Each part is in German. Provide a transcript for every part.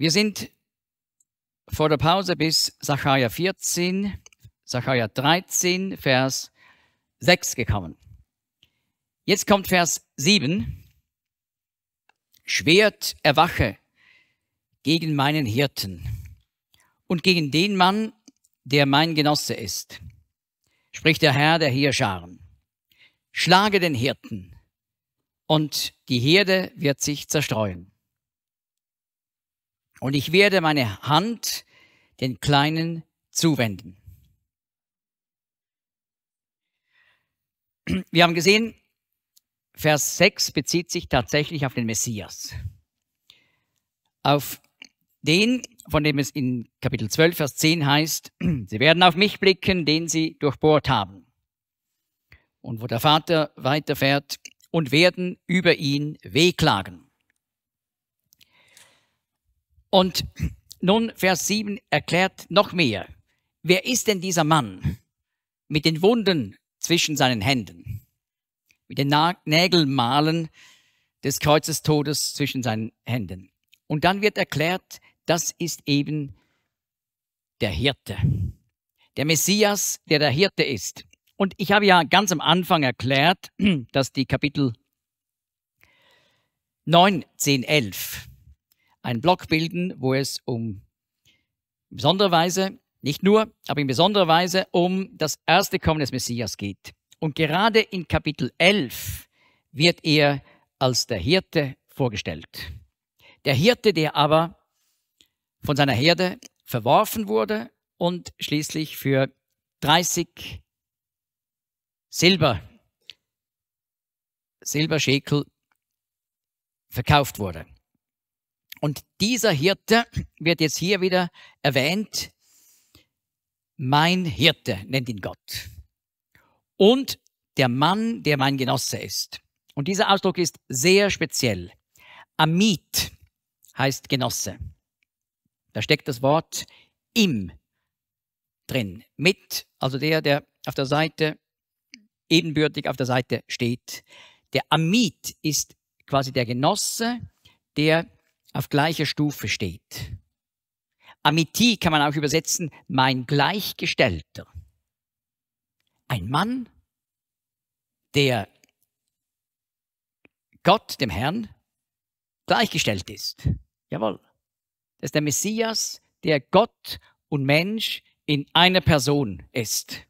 Wir sind vor der Pause bis Sacharja 14, Sacharja 13, Vers 6 gekommen. Jetzt kommt Vers 7. Schwert erwache gegen meinen Hirten und gegen den Mann, der mein Genosse ist, spricht der Herr der Hirscharen. Schlage den Hirten und die Herde wird sich zerstreuen und ich werde meine Hand den Kleinen zuwenden. Wir haben gesehen, Vers 6 bezieht sich tatsächlich auf den Messias. Auf den, von dem es in Kapitel 12, Vers 10 heißt, sie werden auf mich blicken, den sie durchbohrt haben. Und wo der Vater weiterfährt, und werden über ihn wehklagen. Und nun Vers 7 erklärt noch mehr. Wer ist denn dieser Mann mit den Wunden zwischen seinen Händen, mit den Nägelmalen des Kreuzes Todes zwischen seinen Händen? Und dann wird erklärt, das ist eben der Hirte, der Messias, der der Hirte ist. Und ich habe ja ganz am Anfang erklärt, dass die Kapitel 9, 10, 11 einen Block bilden, wo es um in besonderer Weise, nicht nur, aber in besonderer Weise um das erste Kommen des Messias geht. Und gerade in Kapitel 11 wird er als der Hirte vorgestellt. Der Hirte, der aber von seiner Herde verworfen wurde und schließlich für 30 Silber, Silberschäkel verkauft wurde. Und dieser Hirte wird jetzt hier wieder erwähnt. Mein Hirte nennt ihn Gott. Und der Mann, der mein Genosse ist. Und dieser Ausdruck ist sehr speziell. Amit heißt Genosse. Da steckt das Wort im drin. Mit, also der, der auf der Seite ebenbürtig auf der Seite steht. Der Amit ist quasi der Genosse, der auf gleicher Stufe steht. Amiti kann man auch übersetzen, mein Gleichgestellter. Ein Mann, der Gott, dem Herrn, gleichgestellt ist. Jawohl. Das ist der Messias, der Gott und Mensch in einer Person ist.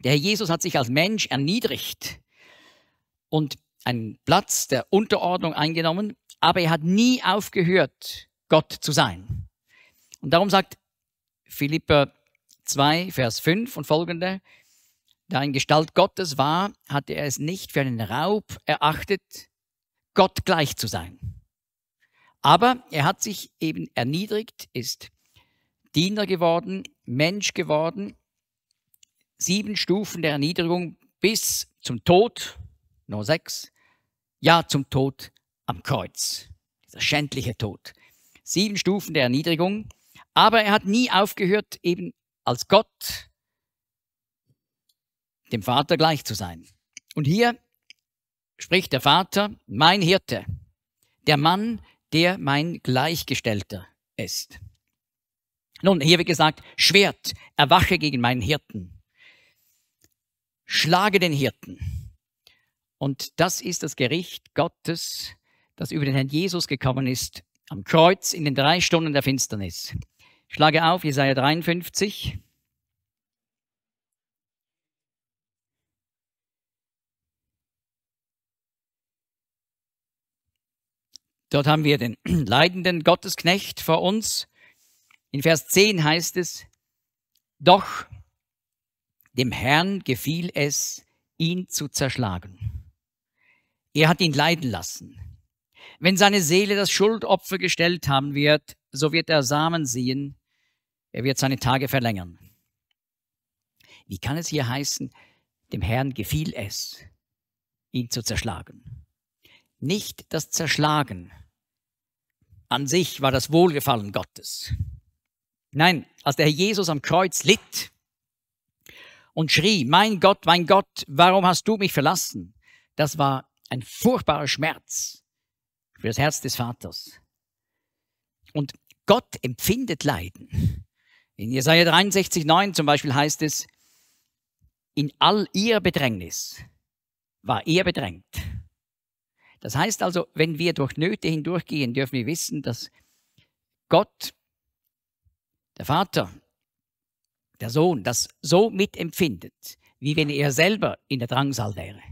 Der Herr Jesus hat sich als Mensch erniedrigt und einen Platz der Unterordnung eingenommen aber er hat nie aufgehört, Gott zu sein. Und darum sagt Philippa 2, Vers 5 und folgende, da in Gestalt Gottes war, hatte er es nicht für einen Raub erachtet, Gott gleich zu sein. Aber er hat sich eben erniedrigt, ist Diener geworden, Mensch geworden, sieben Stufen der Erniedrigung bis zum Tod, nur sechs, ja zum Tod am Kreuz. Dieser schändliche Tod. Sieben Stufen der Erniedrigung. Aber er hat nie aufgehört, eben als Gott dem Vater gleich zu sein. Und hier spricht der Vater, mein Hirte, der Mann, der mein Gleichgestellter ist. Nun, hier wird gesagt, Schwert, erwache gegen meinen Hirten. Schlage den Hirten. Und das ist das Gericht Gottes das über den Herrn Jesus gekommen ist, am Kreuz in den drei Stunden der Finsternis. Ich schlage auf Jesaja 53. Dort haben wir den leidenden Gottesknecht vor uns. In Vers 10 heißt es, doch dem Herrn gefiel es, ihn zu zerschlagen. Er hat ihn leiden lassen. Wenn seine Seele das Schuldopfer gestellt haben wird, so wird er Samen sehen, er wird seine Tage verlängern. Wie kann es hier heißen, dem Herrn gefiel es, ihn zu zerschlagen? Nicht das Zerschlagen an sich war das Wohlgefallen Gottes. Nein, als der Herr Jesus am Kreuz litt und schrie, mein Gott, mein Gott, warum hast du mich verlassen? Das war ein furchtbarer Schmerz für das Herz des Vaters. Und Gott empfindet Leiden. In Jesaja 63, 9 zum Beispiel heißt es, in all ihr Bedrängnis war er bedrängt. Das heißt also, wenn wir durch Nöte hindurchgehen, dürfen wir wissen, dass Gott, der Vater, der Sohn, das so mitempfindet, wie wenn er selber in der Drangsal wäre.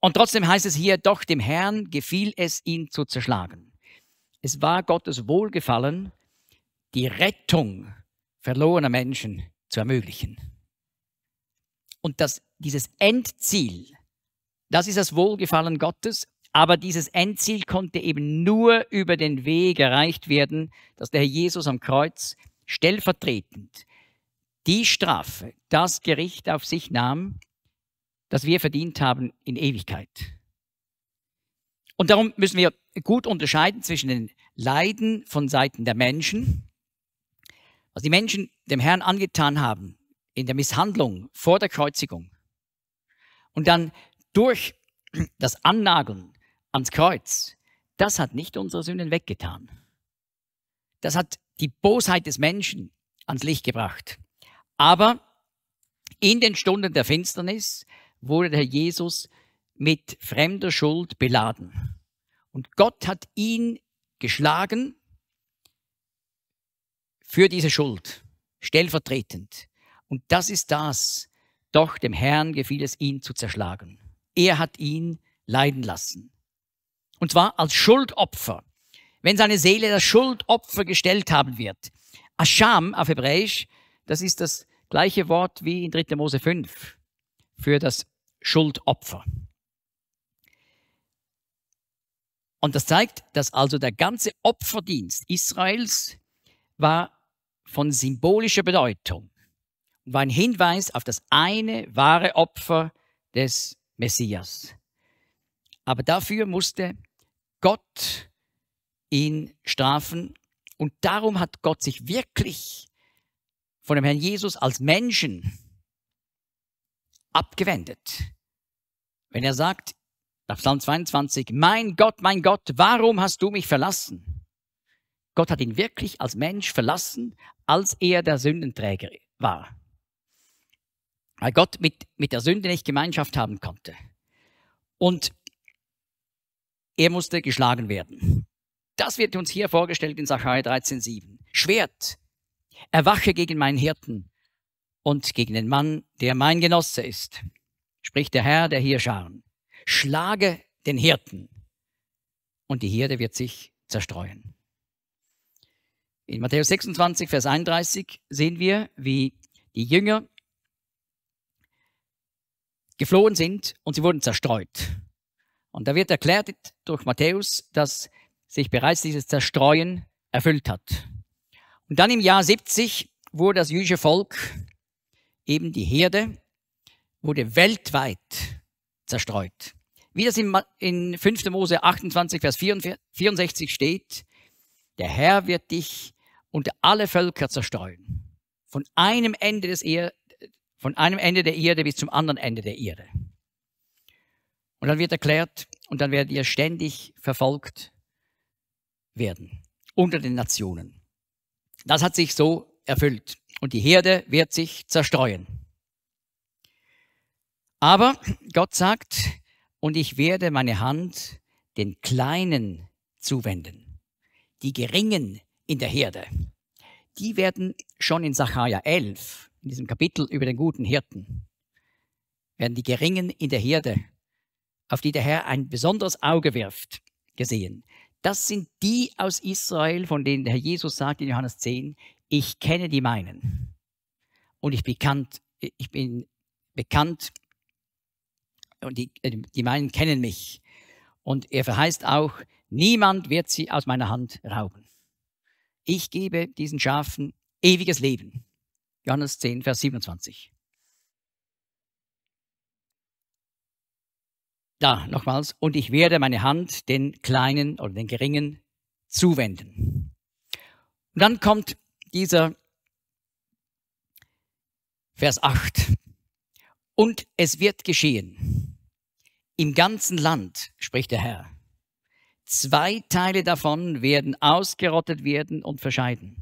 Und trotzdem heißt es hier, doch dem Herrn gefiel es, ihn zu zerschlagen. Es war Gottes Wohlgefallen, die Rettung verlorener Menschen zu ermöglichen. Und das, dieses Endziel, das ist das Wohlgefallen Gottes, aber dieses Endziel konnte eben nur über den Weg erreicht werden, dass der Herr Jesus am Kreuz stellvertretend die Strafe, das Gericht auf sich nahm, das wir verdient haben in Ewigkeit. Und darum müssen wir gut unterscheiden zwischen den Leiden von Seiten der Menschen, was die Menschen dem Herrn angetan haben in der Misshandlung vor der Kreuzigung und dann durch das Annageln ans Kreuz, das hat nicht unsere Sünden weggetan. Das hat die Bosheit des Menschen ans Licht gebracht. Aber in den Stunden der Finsternis wurde der Herr Jesus mit fremder Schuld beladen. Und Gott hat ihn geschlagen für diese Schuld, stellvertretend. Und das ist das, doch dem Herrn gefiel es, ihn zu zerschlagen. Er hat ihn leiden lassen. Und zwar als Schuldopfer. Wenn seine Seele das Schuldopfer gestellt haben wird. Ascham auf Hebräisch, das ist das gleiche Wort wie in 3. Mose 5 für das Schuldopfer. Und das zeigt, dass also der ganze Opferdienst Israels war von symbolischer Bedeutung und war ein Hinweis auf das eine wahre Opfer des Messias. Aber dafür musste Gott ihn strafen und darum hat Gott sich wirklich von dem Herrn Jesus als Menschen abgewendet. Wenn er sagt, nach Psalm 22, mein Gott, mein Gott, warum hast du mich verlassen? Gott hat ihn wirklich als Mensch verlassen, als er der Sündenträger war. Weil Gott mit, mit der Sünde nicht Gemeinschaft haben konnte. Und er musste geschlagen werden. Das wird uns hier vorgestellt in Sacharja 13,7. Schwert, erwache gegen meinen Hirten und gegen den Mann, der mein Genosse ist, spricht der Herr der hier scharen. Schlage den Hirten und die Herde wird sich zerstreuen. In Matthäus 26, Vers 31 sehen wir, wie die Jünger geflohen sind und sie wurden zerstreut. Und da wird erklärt durch Matthäus, dass sich bereits dieses Zerstreuen erfüllt hat. Und dann im Jahr 70 wurde das jüdische Volk eben die Herde wurde weltweit zerstreut. Wie das in, 5. Mose 28, Vers 64 steht, der Herr wird dich unter alle Völker zerstreuen. Von einem Ende des er von einem Ende der Erde bis zum anderen Ende der Erde. Und dann wird erklärt, und dann werdet ihr ständig verfolgt werden unter den Nationen. Das hat sich so erfüllt und die Herde wird sich zerstreuen. Aber Gott sagt, und ich werde meine Hand den Kleinen zuwenden, die Geringen in der Herde. Die werden schon in Sacharja 11, in diesem Kapitel über den guten Hirten, werden die Geringen in der Herde, auf die der Herr ein besonderes Auge wirft, gesehen. Das sind die aus Israel, von denen der Herr Jesus sagt in Johannes 10, ich kenne die meinen. Und ich, bekannt, ich bin bekannt und die, äh, die meinen kennen mich. Und er verheißt auch, niemand wird sie aus meiner Hand rauben. Ich gebe diesen Schafen ewiges Leben. Johannes 10, Vers 27. Da, nochmals. Und ich werde meine Hand den Kleinen oder den Geringen zuwenden. Und dann kommt dieser Vers 8. Und es wird geschehen. Im ganzen Land, spricht der Herr. Zwei Teile davon werden ausgerottet werden und verscheiden.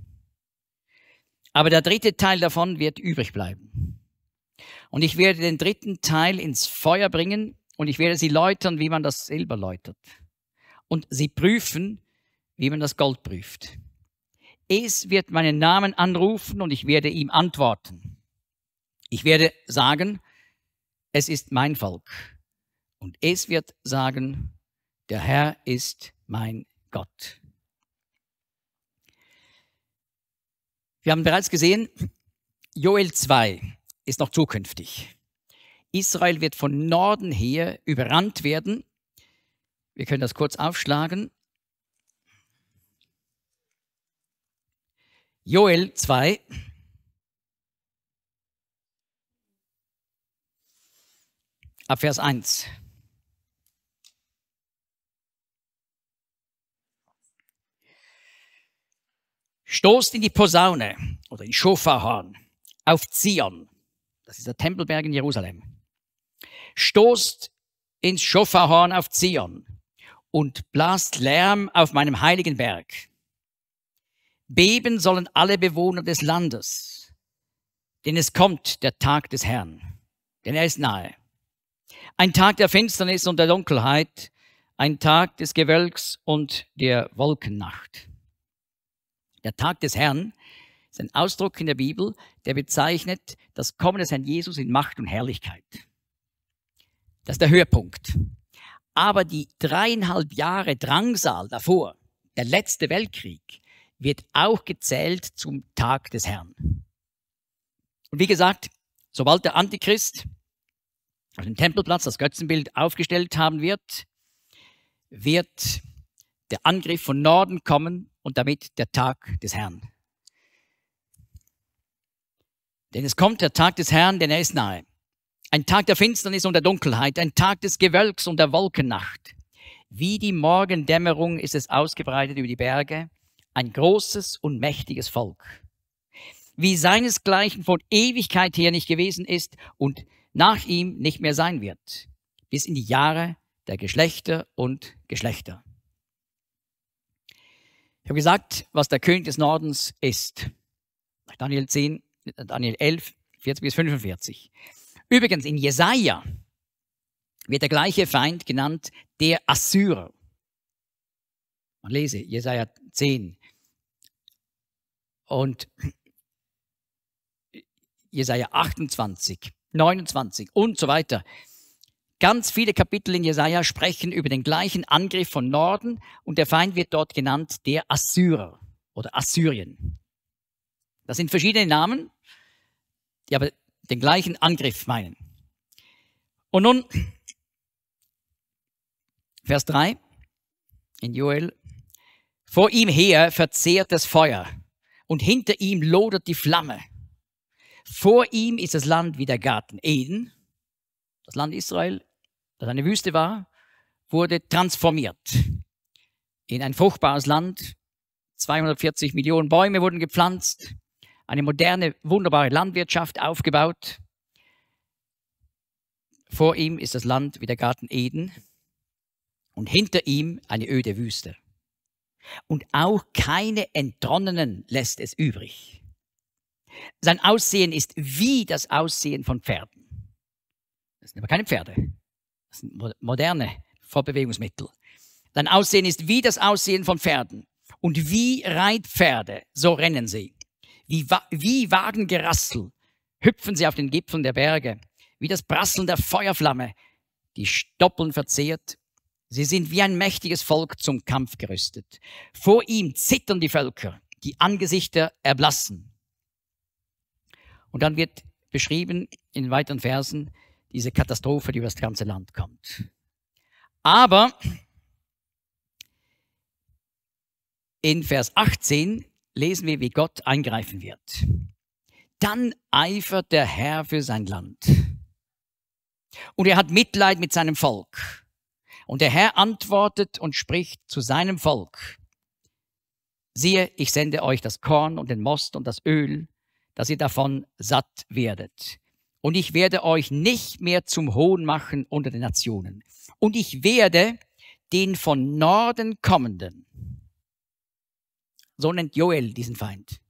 Aber der dritte Teil davon wird übrig bleiben. Und ich werde den dritten Teil ins Feuer bringen und ich werde sie läutern, wie man das Silber läutert. Und sie prüfen, wie man das Gold prüft. Es wird meinen Namen anrufen und ich werde ihm antworten. Ich werde sagen, es ist mein Volk. Und es wird sagen, der Herr ist mein Gott. Wir haben bereits gesehen, Joel 2 ist noch zukünftig. Israel wird von Norden her überrannt werden. Wir können das kurz aufschlagen. Joel 2. Ab Vers 1. Stoßt in die Posaune oder in Schofahorn auf Zion. Das ist der Tempelberg in Jerusalem. Stoßt ins Schofahorn auf Zion und blast Lärm auf meinem heiligen Berg. Beben sollen alle Bewohner des Landes, denn es kommt der Tag des Herrn, denn er ist nahe. Ein Tag der Finsternis und der Dunkelheit, ein Tag des Gewölks und der Wolkennacht. Der Tag des Herrn ist ein Ausdruck in der Bibel, der bezeichnet das Kommen des Herrn Jesus in Macht und Herrlichkeit. Das ist der Höhepunkt. Aber die dreieinhalb Jahre Drangsal davor, der letzte Weltkrieg, wird auch gezählt zum Tag des Herrn. Und wie gesagt, sobald der Antichrist auf dem Tempelplatz das Götzenbild aufgestellt haben wird, wird der Angriff von Norden kommen und damit der Tag des Herrn. Denn es kommt der Tag des Herrn, denn er ist nahe. Ein Tag der Finsternis und der Dunkelheit, ein Tag des Gewölks und der Wolkennacht. Wie die Morgendämmerung ist es ausgebreitet über die Berge ein großes und mächtiges Volk, wie seinesgleichen von Ewigkeit her nicht gewesen ist und nach ihm nicht mehr sein wird, bis in die Jahre der Geschlechter und Geschlechter. Ich habe gesagt, was der König des Nordens ist. Daniel 10, Daniel 11, 40 bis 45. Übrigens, in Jesaja wird der gleiche Feind genannt, der Assyrer. Man lese Jesaja 10, und Jesaja 28, 29 und so weiter. Ganz viele Kapitel in Jesaja sprechen über den gleichen Angriff von Norden und der Feind wird dort genannt der Assyrer oder Assyrien. Das sind verschiedene Namen, die aber den gleichen Angriff meinen. Und nun Vers 3 in Joel. Vor ihm her verzehrt das Feuer und hinter ihm lodert die Flamme. Vor ihm ist das Land wie der Garten Eden. Das Land Israel, das eine Wüste war, wurde transformiert in ein fruchtbares Land. 240 Millionen Bäume wurden gepflanzt, eine moderne, wunderbare Landwirtschaft aufgebaut. Vor ihm ist das Land wie der Garten Eden und hinter ihm eine öde Wüste und auch keine Entronnenen lässt es übrig. Sein Aussehen ist wie das Aussehen von Pferden. Das sind aber keine Pferde. Das sind moderne Vorbewegungsmittel. Sein Aussehen ist wie das Aussehen von Pferden. Und wie Reitpferde, so rennen sie. Wie, wie Wagengerassel hüpfen sie auf den Gipfeln der Berge. Wie das Prasseln der Feuerflamme, die Stoppeln verzehrt Sie sind wie ein mächtiges Volk zum Kampf gerüstet. Vor ihm zittern die Völker, die Angesichter erblassen. Und dann wird beschrieben in weiteren Versen diese Katastrophe, die über das ganze Land kommt. Aber in Vers 18 lesen wir, wie Gott eingreifen wird. Dann eifert der Herr für sein Land. Und er hat Mitleid mit seinem Volk und der Herr antwortet und spricht zu seinem Volk. Siehe, ich sende euch das Korn und den Most und das Öl, dass ihr davon satt werdet. Und ich werde euch nicht mehr zum Hohn machen unter den Nationen. Und ich werde den von Norden kommenden, so nennt Joel diesen Feind,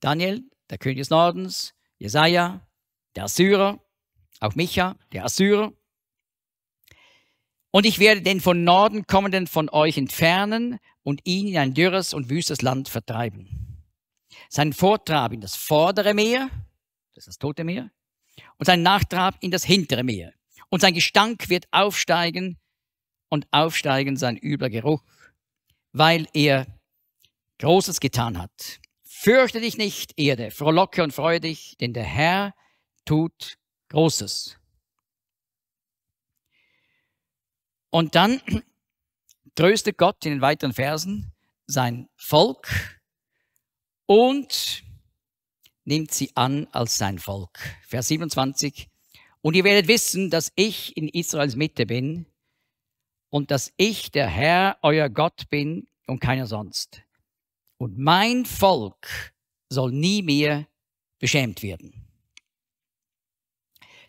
Daniel, der König des Nordens, Jesaja, der Assyrer, auch Micha, der Assyrer, und ich werde den von Norden kommenden von euch entfernen und ihn in ein dürres und wüstes Land vertreiben. Sein Vortrab in das vordere Meer, das ist das tote Meer, und sein Nachtrab in das hintere Meer. Und sein Gestank wird aufsteigen und aufsteigen sein übler Geruch, weil er Großes getan hat. Fürchte dich nicht, Erde, frohlocke und freue dich, denn der Herr tut Großes. Und dann tröstet Gott in den weiteren Versen sein Volk und nimmt sie an als sein Volk. Vers 27. Und ihr werdet wissen, dass ich in Israels Mitte bin und dass ich der Herr, euer Gott bin und keiner sonst. Und mein Volk soll nie mehr beschämt werden.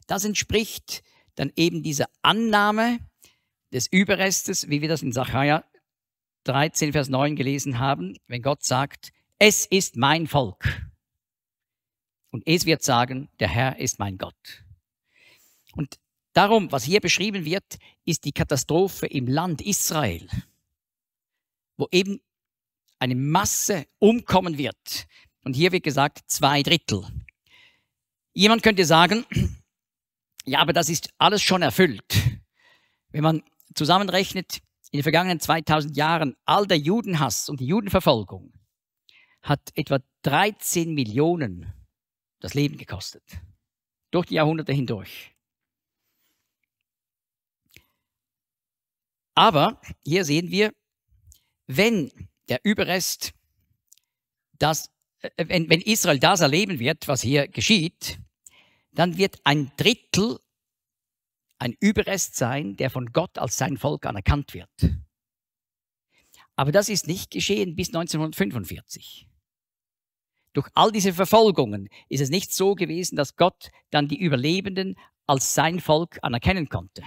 Das entspricht dann eben dieser Annahme, des Überrestes, wie wir das in Zachariah 13, Vers 9 gelesen haben, wenn Gott sagt, es ist mein Volk. Und es wird sagen, der Herr ist mein Gott. Und darum, was hier beschrieben wird, ist die Katastrophe im Land Israel, wo eben eine Masse umkommen wird. Und hier wird gesagt, zwei Drittel. Jemand könnte sagen, ja, aber das ist alles schon erfüllt. Wenn man zusammenrechnet, in den vergangenen 2000 Jahren all der Judenhass und die Judenverfolgung hat etwa 13 Millionen das Leben gekostet. Durch die Jahrhunderte hindurch. Aber hier sehen wir, wenn der Überrest, das, äh, wenn, wenn Israel das erleben wird, was hier geschieht, dann wird ein Drittel ein Überrest sein, der von Gott als sein Volk anerkannt wird. Aber das ist nicht geschehen bis 1945. Durch all diese Verfolgungen ist es nicht so gewesen, dass Gott dann die Überlebenden als sein Volk anerkennen konnte.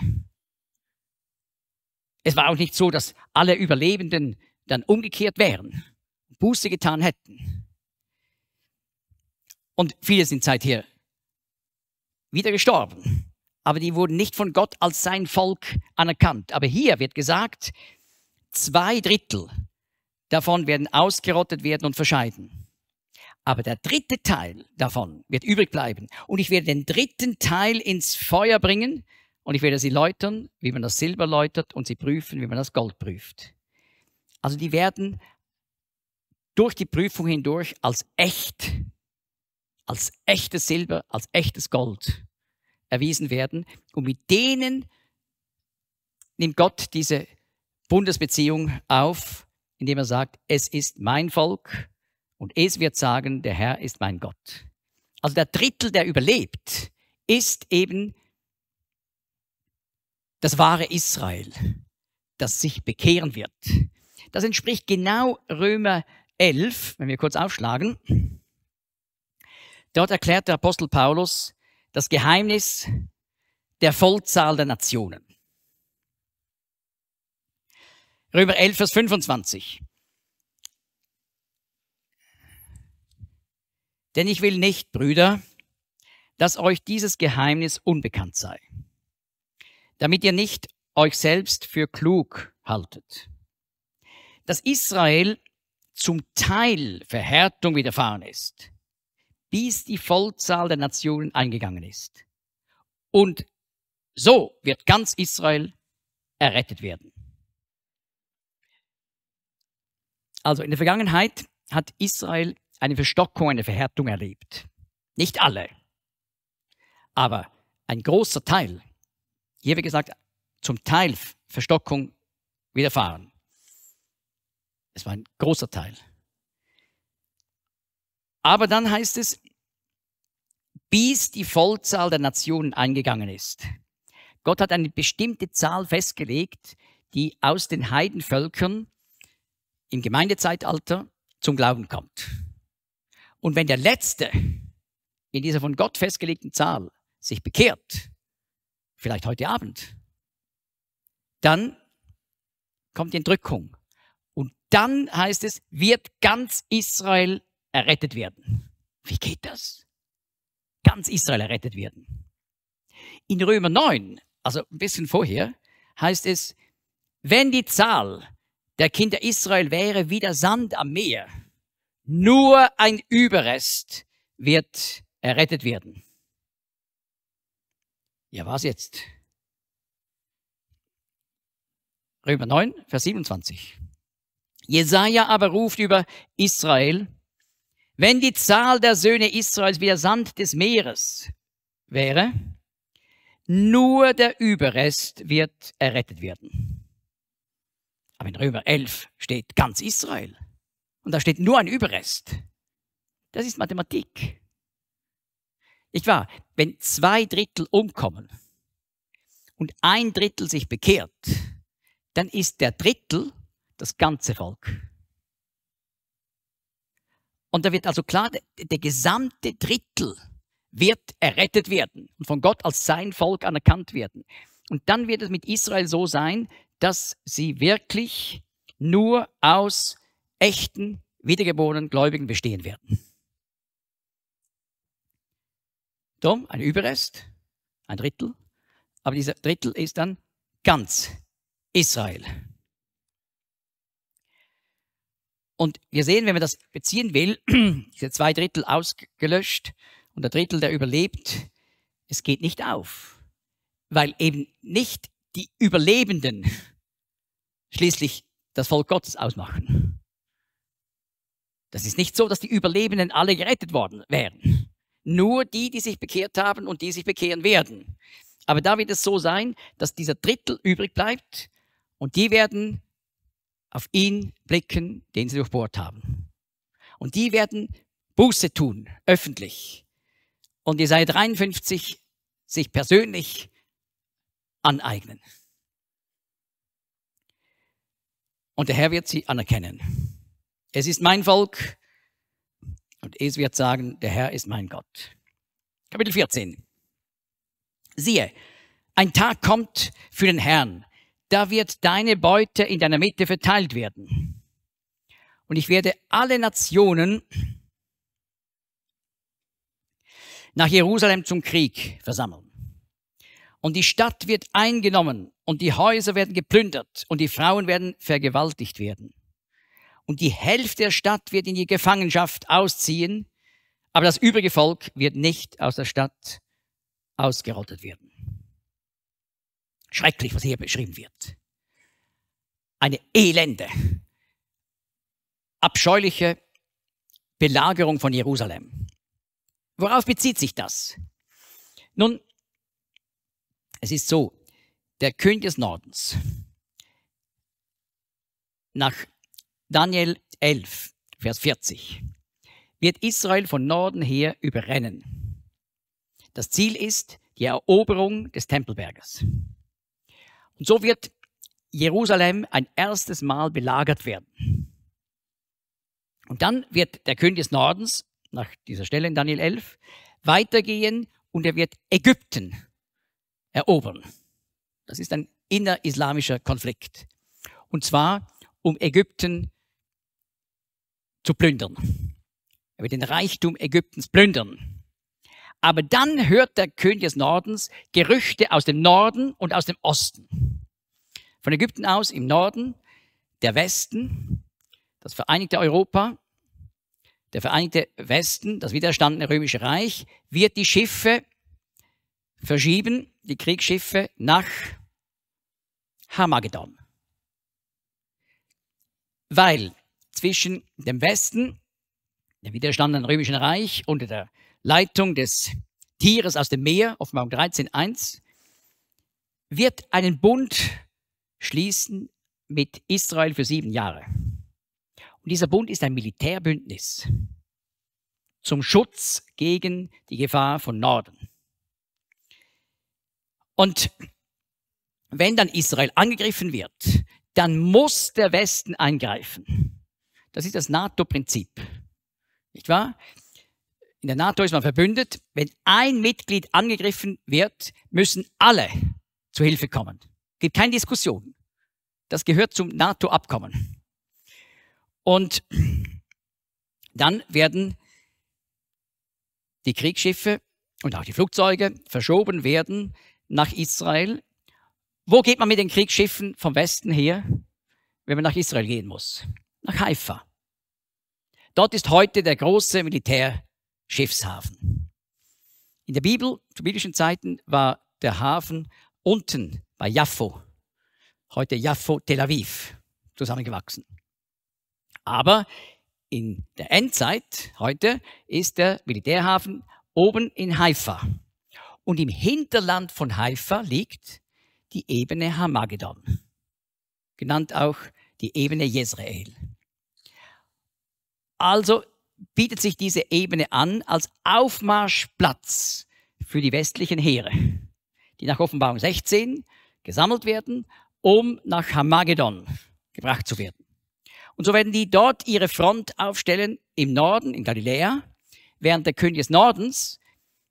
Es war auch nicht so, dass alle Überlebenden dann umgekehrt wären, Buße getan hätten. Und viele sind seither wieder gestorben aber die wurden nicht von Gott als sein Volk anerkannt. Aber hier wird gesagt, zwei Drittel davon werden ausgerottet werden und verscheiden. Aber der dritte Teil davon wird übrig bleiben. Und ich werde den dritten Teil ins Feuer bringen und ich werde sie läutern, wie man das Silber läutert und sie prüfen, wie man das Gold prüft. Also die werden durch die Prüfung hindurch als echt, als echtes Silber, als echtes Gold erwiesen werden. Und mit denen nimmt Gott diese Bundesbeziehung auf, indem er sagt, es ist mein Volk und es wird sagen, der Herr ist mein Gott. Also der Drittel, der überlebt, ist eben das wahre Israel, das sich bekehren wird. Das entspricht genau Römer 11, wenn wir kurz aufschlagen. Dort erklärt der Apostel Paulus, das Geheimnis der Vollzahl der Nationen. Römer 11, Vers 25. Denn ich will nicht, Brüder, dass euch dieses Geheimnis unbekannt sei, damit ihr nicht euch selbst für klug haltet. Dass Israel zum Teil Verhärtung widerfahren ist, bis die Vollzahl der Nationen eingegangen ist. Und so wird ganz Israel errettet werden. Also in der Vergangenheit hat Israel eine Verstockung, eine Verhärtung erlebt. Nicht alle, aber ein großer Teil. Hier wird gesagt, zum Teil Verstockung widerfahren. Es war ein großer Teil. Aber dann heißt es, bis die Vollzahl der Nationen eingegangen ist. Gott hat eine bestimmte Zahl festgelegt, die aus den Heidenvölkern im Gemeindezeitalter zum Glauben kommt. Und wenn der Letzte in dieser von Gott festgelegten Zahl sich bekehrt, vielleicht heute Abend, dann kommt die Entrückung. Und dann heißt es, wird ganz Israel errettet werden. Wie geht das? Ganz Israel errettet werden. In Römer 9, also ein bisschen vorher, heißt es, wenn die Zahl der Kinder Israel wäre wie der Sand am Meer, nur ein Überrest wird errettet werden. Ja, was jetzt? Römer 9, Vers 27. Jesaja aber ruft über Israel, wenn die Zahl der Söhne Israels wie der Sand des Meeres wäre, nur der Überrest wird errettet werden. Aber in Römer 11 steht ganz Israel. Und da steht nur ein Überrest. Das ist Mathematik. Ich war, wenn zwei Drittel umkommen und ein Drittel sich bekehrt, dann ist der Drittel das ganze Volk. Und da wird also klar, der, gesamte Drittel wird errettet werden und von Gott als sein Volk anerkannt werden. Und dann wird es mit Israel so sein, dass sie wirklich nur aus echten, wiedergeborenen Gläubigen bestehen werden. Drum ein Überrest, ein Drittel, aber dieser Drittel ist dann ganz Israel. Und wir sehen, wenn man das beziehen will, diese zwei Drittel ausgelöscht und der Drittel, der überlebt, es geht nicht auf, weil eben nicht die Überlebenden schließlich das Volk Gottes ausmachen. Das ist nicht so, dass die Überlebenden alle gerettet worden wären. Nur die, die sich bekehrt haben und die sich bekehren werden. Aber da wird es so sein, dass dieser Drittel übrig bleibt und die werden auf ihn blicken, den sie durchbohrt haben. Und die werden Buße tun, öffentlich. Und Jesaja 53 sich persönlich aneignen. Und der Herr wird sie anerkennen. Es ist mein Volk und es wird sagen, der Herr ist mein Gott. Kapitel 14. Siehe, ein Tag kommt für den Herrn, da wird deine Beute in deiner Mitte verteilt werden. Und ich werde alle Nationen nach Jerusalem zum Krieg versammeln. Und die Stadt wird eingenommen und die Häuser werden geplündert und die Frauen werden vergewaltigt werden. Und die Hälfte der Stadt wird in die Gefangenschaft ausziehen, aber das übrige Volk wird nicht aus der Stadt ausgerottet werden. Schrecklich, was hier beschrieben wird. Eine elende, abscheuliche Belagerung von Jerusalem. Worauf bezieht sich das? Nun, es ist so, der König des Nordens, nach Daniel 11, Vers 40, wird Israel von Norden her überrennen. Das Ziel ist die Eroberung des Tempelberges. Und so wird Jerusalem ein erstes Mal belagert werden. Und dann wird der König des Nordens, nach dieser Stelle in Daniel 11, weitergehen und er wird Ägypten erobern. Das ist ein innerislamischer Konflikt. Und zwar, um Ägypten zu plündern. Er wird den Reichtum Ägyptens plündern. Aber dann hört der König des Nordens Gerüchte aus dem Norden und aus dem Osten. Von Ägypten aus im Norden, der Westen, das vereinigte Europa, der vereinigte Westen, das widerstandene römische Reich, wird die Schiffe verschieben, die Kriegsschiffe nach Hamagedon. Weil zwischen dem Westen, dem widerstandenen römischen Reich und der Leitung des Tieres aus dem Meer, Offenbarung 13, 1, wird einen Bund schließen mit Israel für sieben Jahre. Und dieser Bund ist ein Militärbündnis zum Schutz gegen die Gefahr von Norden. Und wenn dann Israel angegriffen wird, dann muss der Westen eingreifen. Das ist das NATO-Prinzip. Nicht wahr? In der NATO ist man verbündet. Wenn ein Mitglied angegriffen wird, müssen alle zu Hilfe kommen. Es Gibt keine Diskussion. Das gehört zum NATO-Abkommen. Und dann werden die Kriegsschiffe und auch die Flugzeuge verschoben werden nach Israel. Wo geht man mit den Kriegsschiffen vom Westen her, wenn man nach Israel gehen muss? Nach Haifa. Dort ist heute der große Militär Schiffshafen. In der Bibel, zu biblischen Zeiten, war der Hafen unten bei Jaffo, heute Jaffo Tel Aviv, zusammengewachsen. Aber in der Endzeit heute ist der Militärhafen oben in Haifa. Und im Hinterland von Haifa liegt die Ebene Hamagedon, genannt auch die Ebene Jezreel. Also bietet sich diese Ebene an als Aufmarschplatz für die westlichen Heere, die nach Offenbarung 16 gesammelt werden, um nach Hamagedon gebracht zu werden. Und so werden die dort ihre Front aufstellen im Norden, in Galiläa, während der König des Nordens,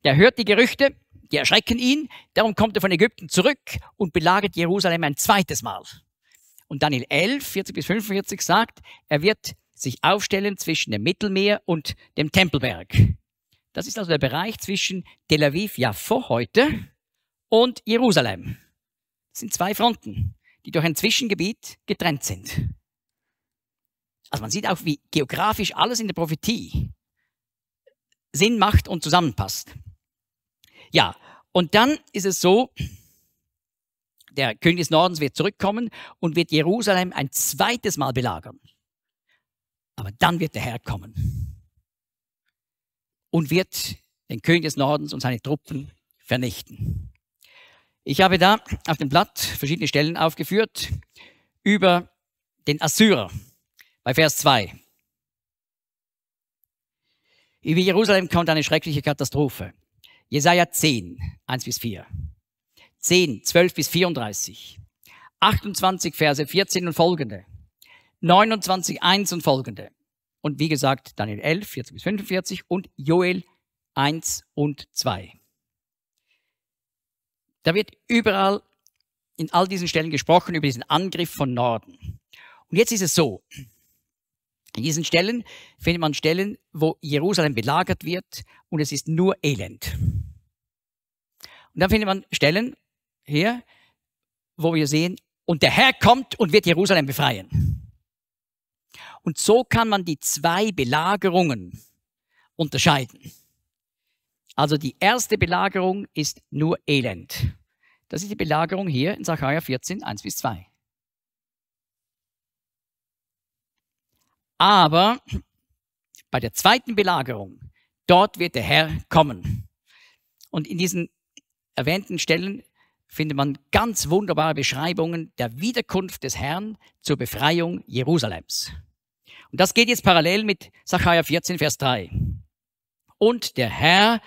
der hört die Gerüchte, die erschrecken ihn, darum kommt er von Ägypten zurück und belagert Jerusalem ein zweites Mal. Und Daniel 11, 40 bis 45 sagt, er wird sich aufstellen zwischen dem Mittelmeer und dem Tempelberg. Das ist also der Bereich zwischen Tel Aviv, ja vor heute, und Jerusalem. Das sind zwei Fronten, die durch ein Zwischengebiet getrennt sind. Also man sieht auch, wie geografisch alles in der Prophetie Sinn macht und zusammenpasst. Ja, und dann ist es so, der König des Nordens wird zurückkommen und wird Jerusalem ein zweites Mal belagern. Aber dann wird der Herr kommen und wird den König des Nordens und seine Truppen vernichten. Ich habe da auf dem Blatt verschiedene Stellen aufgeführt über den Assyrer bei Vers 2. Über Jerusalem kommt eine schreckliche Katastrophe. Jesaja 10, 1 bis 4. 10, 12 bis 34. 28 Verse, 14 und folgende. 29, 1 und folgende. Und wie gesagt, Daniel 11, 40 bis 45 und Joel 1 und 2. Da wird überall in all diesen Stellen gesprochen über diesen Angriff von Norden. Und jetzt ist es so, in diesen Stellen findet man Stellen, wo Jerusalem belagert wird und es ist nur Elend. Und dann findet man Stellen hier, wo wir sehen, und der Herr kommt und wird Jerusalem befreien. Und so kann man die zwei Belagerungen unterscheiden. Also die erste Belagerung ist nur Elend. Das ist die Belagerung hier in Sacharja 14, 1 bis 2. Aber bei der zweiten Belagerung, dort wird der Herr kommen. Und in diesen erwähnten Stellen findet man ganz wunderbare Beschreibungen der Wiederkunft des Herrn zur Befreiung Jerusalems. Und das geht jetzt parallel mit Sacharja 14, Vers 3. Und der Herr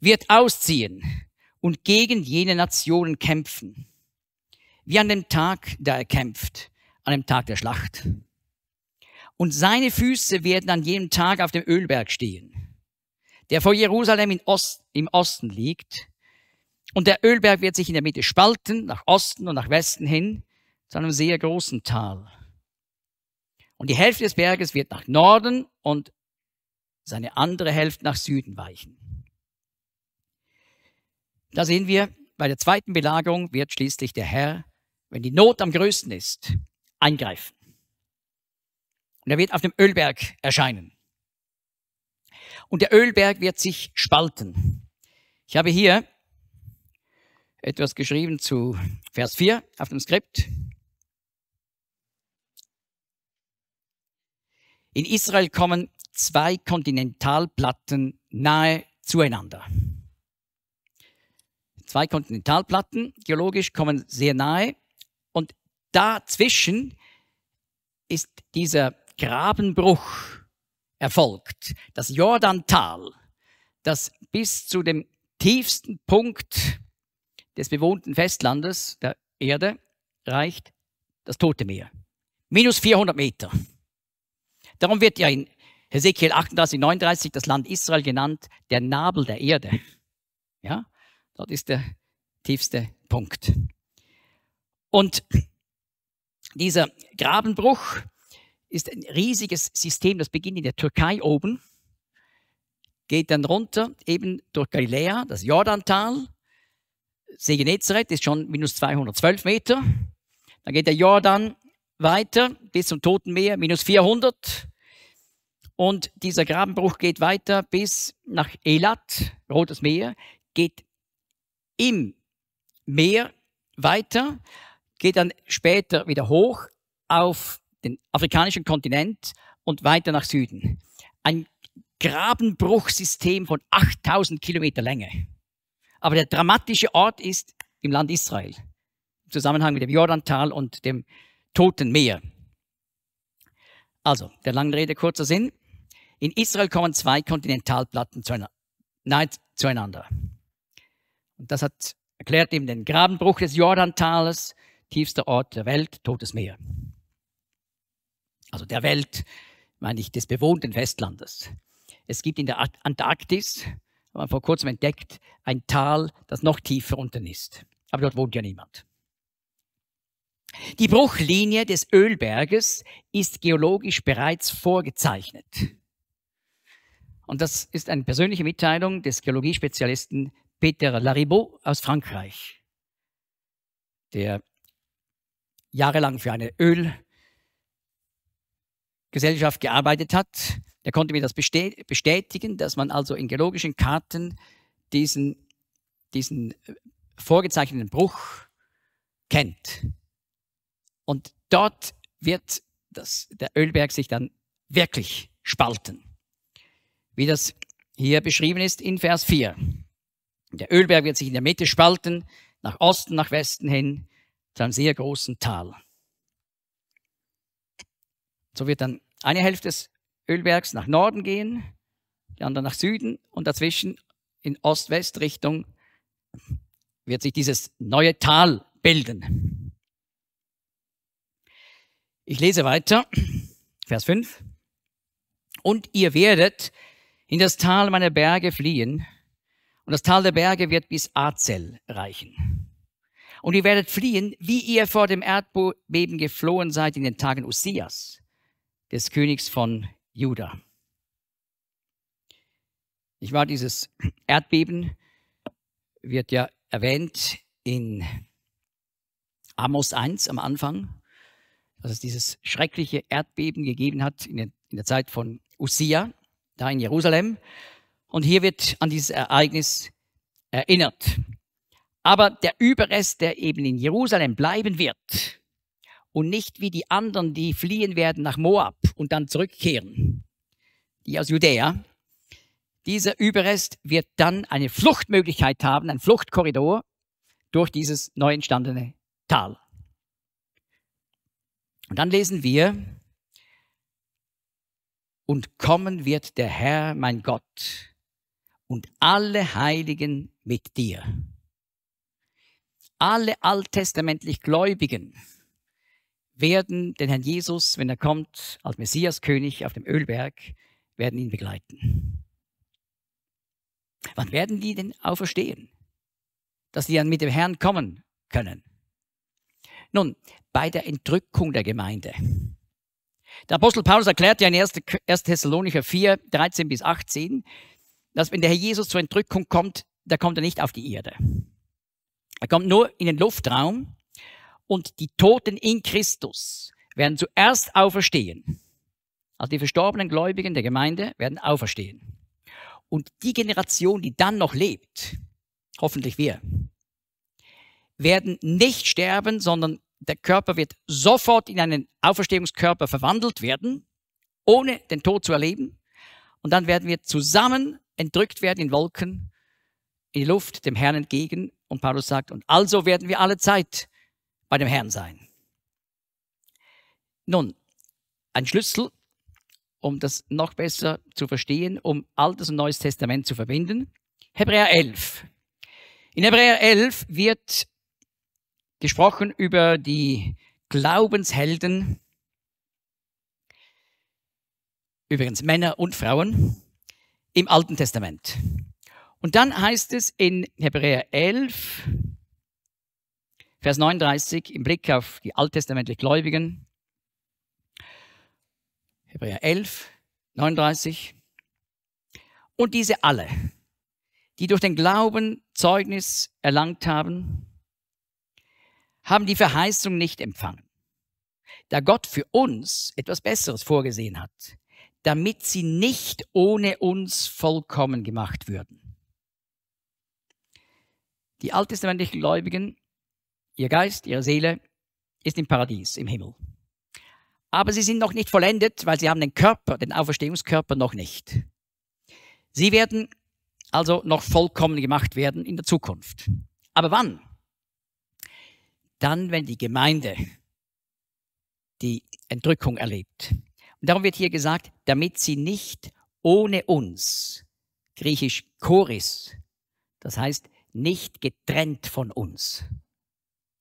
wird ausziehen und gegen jene Nationen kämpfen, wie an dem Tag, da er kämpft, an dem Tag der Schlacht. Und seine Füße werden an jenem Tag auf dem Ölberg stehen, der vor Jerusalem im Osten, im Osten liegt. Und der Ölberg wird sich in der Mitte spalten, nach Osten und nach Westen hin, zu einem sehr großen Tal. Und die Hälfte des Berges wird nach Norden und seine andere Hälfte nach Süden weichen. Da sehen wir, bei der zweiten Belagerung wird schließlich der Herr, wenn die Not am größten ist, eingreifen. Und er wird auf dem Ölberg erscheinen. Und der Ölberg wird sich spalten. Ich habe hier etwas geschrieben zu Vers 4 auf dem Skript. In Israel kommen zwei Kontinentalplatten nahe zueinander. Zwei Kontinentalplatten geologisch kommen sehr nahe und dazwischen ist dieser Grabenbruch erfolgt. Das Jordantal, das bis zu dem tiefsten Punkt des bewohnten Festlandes der Erde reicht, das Tote Meer. Minus 400 Meter. Darum wird ja in Hesekiel 38, 39 das Land Israel genannt, der Nabel der Erde. Ja, das ist der tiefste Punkt. Und dieser Grabenbruch ist ein riesiges System, das beginnt in der Türkei oben, geht dann runter, eben durch Galiläa, das Jordantal. See Genezareth ist schon minus 212 Meter. Dann geht der Jordan weiter bis zum Toten Meer, minus 400. Meter. Und dieser Grabenbruch geht weiter bis nach Elat, Rotes Meer, geht im Meer weiter, geht dann später wieder hoch auf den afrikanischen Kontinent und weiter nach Süden. Ein Grabenbruchsystem von 8000 Kilometer Länge. Aber der dramatische Ort ist im Land Israel, im Zusammenhang mit dem Jordantal und dem Toten Meer. Also, der langen Rede kurzer Sinn. In Israel kommen zwei Kontinentalplatten zueinander. Und das hat erklärt eben den Grabenbruch des Jordantales, tiefster Ort der Welt, Totes Meer. Also der Welt, meine ich, des bewohnten Festlandes. Es gibt in der Antarktis, haben wir vor kurzem entdeckt, ein Tal, das noch tiefer unten ist. Aber dort wohnt ja niemand. Die Bruchlinie des Ölberges ist geologisch bereits vorgezeichnet. Und das ist eine persönliche Mitteilung des Geologiespezialisten Peter Laribaud aus Frankreich, der jahrelang für eine Ölgesellschaft gearbeitet hat. Der konnte mir das bestätigen, dass man also in geologischen Karten diesen, diesen äh, vorgezeichneten Bruch kennt. Und dort wird das, der Ölberg sich dann wirklich spalten wie das hier beschrieben ist in Vers 4. Der Ölberg wird sich in der Mitte spalten, nach Osten, nach Westen hin, zu einem sehr großen Tal. So wird dann eine Hälfte des Ölbergs nach Norden gehen, die andere nach Süden und dazwischen in Ost-West-Richtung wird sich dieses neue Tal bilden. Ich lese weiter, Vers 5. Und ihr werdet in das Tal meiner Berge fliehen, und das Tal der Berge wird bis Azel reichen. Und ihr werdet fliehen, wie ihr vor dem Erdbeben geflohen seid in den Tagen Usias, des Königs von Juda. Ich war dieses Erdbeben, wird ja erwähnt in Amos 1 am Anfang, dass es dieses schreckliche Erdbeben gegeben hat in der, in der Zeit von Usia da in Jerusalem. Und hier wird an dieses Ereignis erinnert. Aber der Überrest, der eben in Jerusalem bleiben wird und nicht wie die anderen, die fliehen werden nach Moab und dann zurückkehren, die aus Judäa, dieser Überrest wird dann eine Fluchtmöglichkeit haben, ein Fluchtkorridor durch dieses neu entstandene Tal. Und dann lesen wir und kommen wird der Herr, mein Gott, und alle Heiligen mit dir. Alle alttestamentlich Gläubigen werden den Herrn Jesus, wenn er kommt, als Messiaskönig auf dem Ölberg, werden ihn begleiten. Wann werden die denn auferstehen? Dass die dann mit dem Herrn kommen können. Nun, bei der Entrückung der Gemeinde der Apostel Paulus erklärt ja in 1. Thessalonicher 4, 13 bis 18, dass wenn der Herr Jesus zur Entrückung kommt, da kommt er nicht auf die Erde. Er kommt nur in den Luftraum und die Toten in Christus werden zuerst auferstehen. Also die verstorbenen Gläubigen der Gemeinde werden auferstehen. Und die Generation, die dann noch lebt, hoffentlich wir, werden nicht sterben, sondern der Körper wird sofort in einen Auferstehungskörper verwandelt werden, ohne den Tod zu erleben. Und dann werden wir zusammen entrückt werden in Wolken, in die Luft, dem Herrn entgegen. Und Paulus sagt, und also werden wir alle Zeit bei dem Herrn sein. Nun, ein Schlüssel, um das noch besser zu verstehen, um Altes und Neues Testament zu verbinden. Hebräer 11. In Hebräer 11 wird gesprochen über die Glaubenshelden, übrigens Männer und Frauen, im Alten Testament. Und dann heißt es in Hebräer 11, Vers 39, im Blick auf die alttestamentlichen Gläubigen, Hebräer 11, 39, und diese alle, die durch den Glauben Zeugnis erlangt haben, haben die Verheißung nicht empfangen, da Gott für uns etwas Besseres vorgesehen hat, damit sie nicht ohne uns vollkommen gemacht würden. Die alttestamentlichen Gläubigen, ihr Geist, ihre Seele ist im Paradies, im Himmel. Aber sie sind noch nicht vollendet, weil sie haben den Körper, den Auferstehungskörper noch nicht. Sie werden also noch vollkommen gemacht werden in der Zukunft. Aber wann? dann, wenn die Gemeinde die Entrückung erlebt. Und darum wird hier gesagt, damit sie nicht ohne uns, griechisch Choris, das heißt nicht getrennt von uns,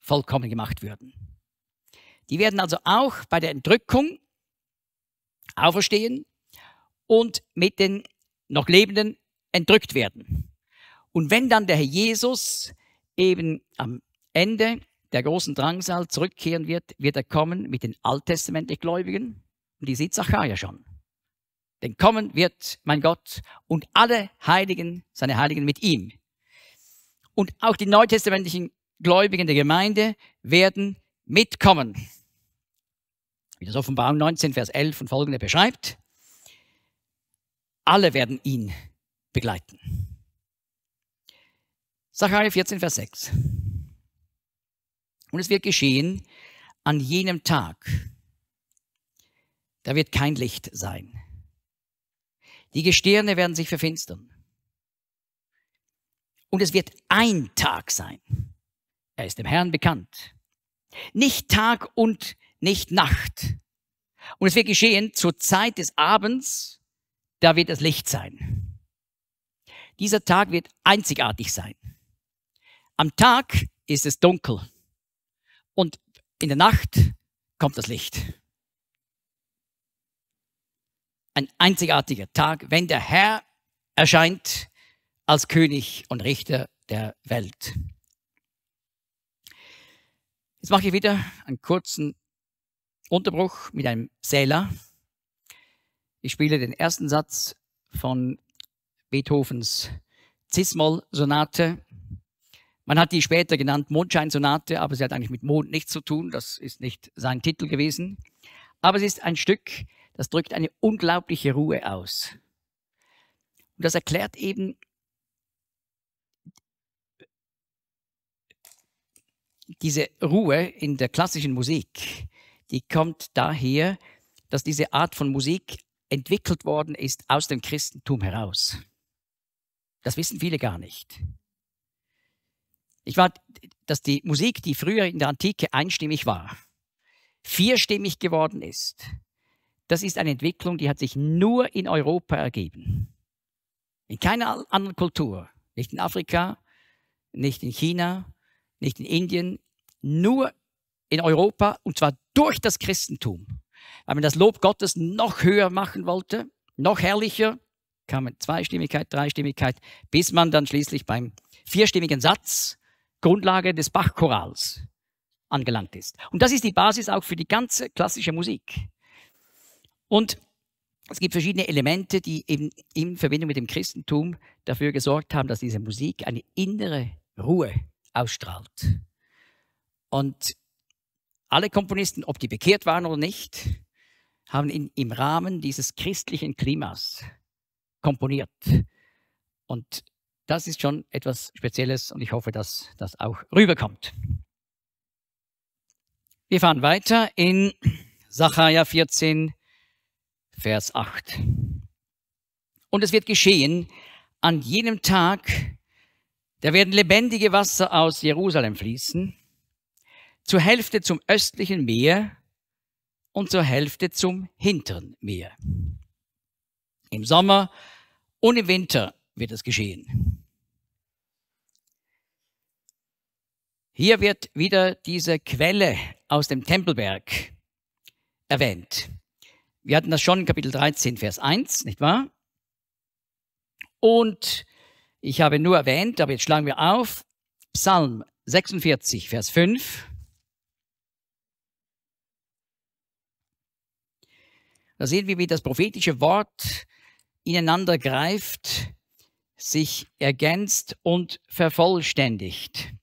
vollkommen gemacht würden. Die werden also auch bei der Entrückung auferstehen und mit den noch Lebenden entrückt werden. Und wenn dann der Herr Jesus eben am Ende der großen Drangsal zurückkehren wird, wird er kommen mit den alttestamentlichen Gläubigen. Und die sieht Zacharia schon. Denn kommen wird mein Gott und alle Heiligen, seine Heiligen mit ihm. Und auch die neutestamentlichen Gläubigen der Gemeinde werden mitkommen. Wie das Offenbarung 19, Vers 11 und folgende beschreibt. Alle werden ihn begleiten. Zacharia 14, Vers 6. Und es wird geschehen an jenem Tag. Da wird kein Licht sein. Die Gestirne werden sich verfinstern. Und es wird ein Tag sein. Er ist dem Herrn bekannt. Nicht Tag und nicht Nacht. Und es wird geschehen zur Zeit des Abends, da wird das Licht sein. Dieser Tag wird einzigartig sein. Am Tag ist es dunkel. Und in der Nacht kommt das Licht. Ein einzigartiger Tag, wenn der Herr erscheint als König und Richter der Welt. Jetzt mache ich wieder einen kurzen Unterbruch mit einem Säler. Ich spiele den ersten Satz von Beethovens Cismol-Sonate man hat die später genannt Mondscheinsonate, aber sie hat eigentlich mit Mond nichts zu tun. Das ist nicht sein Titel gewesen. Aber es ist ein Stück, das drückt eine unglaubliche Ruhe aus. Und das erklärt eben diese Ruhe in der klassischen Musik, die kommt daher, dass diese Art von Musik entwickelt worden ist aus dem Christentum heraus. Das wissen viele gar nicht. Ich war, dass die Musik, die früher in der Antike einstimmig war, vierstimmig geworden ist. Das ist eine Entwicklung, die hat sich nur in Europa ergeben. In keiner anderen Kultur, nicht in Afrika, nicht in China, nicht in Indien, nur in Europa und zwar durch das Christentum. Weil man das Lob Gottes noch höher machen wollte, noch herrlicher, kam Zweistimmigkeit, Dreistimmigkeit, bis man dann schließlich beim vierstimmigen Satz Grundlage des Bachchorals angelangt ist. Und das ist die Basis auch für die ganze klassische Musik. Und es gibt verschiedene Elemente, die eben in Verbindung mit dem Christentum dafür gesorgt haben, dass diese Musik eine innere Ruhe ausstrahlt. Und alle Komponisten, ob die bekehrt waren oder nicht, haben in, im Rahmen dieses christlichen Klimas komponiert. Und das ist schon etwas Spezielles und ich hoffe, dass das auch rüberkommt. Wir fahren weiter in Sacharja 14, Vers 8. Und es wird geschehen, an jenem Tag, da werden lebendige Wasser aus Jerusalem fließen, zur Hälfte zum östlichen Meer und zur Hälfte zum hinteren Meer. Im Sommer und im Winter wird es geschehen. Hier wird wieder diese Quelle aus dem Tempelberg erwähnt. Wir hatten das schon in Kapitel 13, Vers 1, nicht wahr? Und ich habe nur erwähnt, aber jetzt schlagen wir auf, Psalm 46, Vers 5. Da sehen wir, wie das prophetische Wort ineinander greift sich ergänzt und vervollständigt.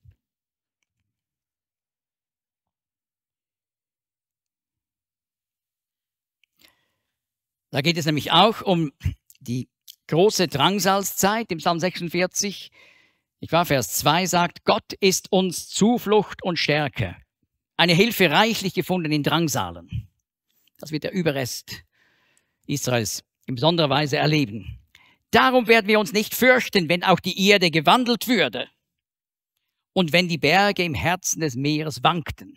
Da geht es nämlich auch um die große Drangsalszeit im Psalm 46. Ich war Vers 2 sagt, Gott ist uns Zuflucht und Stärke, eine Hilfe reichlich gefunden in Drangsalen. Das wird der Überrest Israels in besonderer Weise erleben. Darum werden wir uns nicht fürchten, wenn auch die Erde gewandelt würde und wenn die Berge im Herzen des Meeres wankten.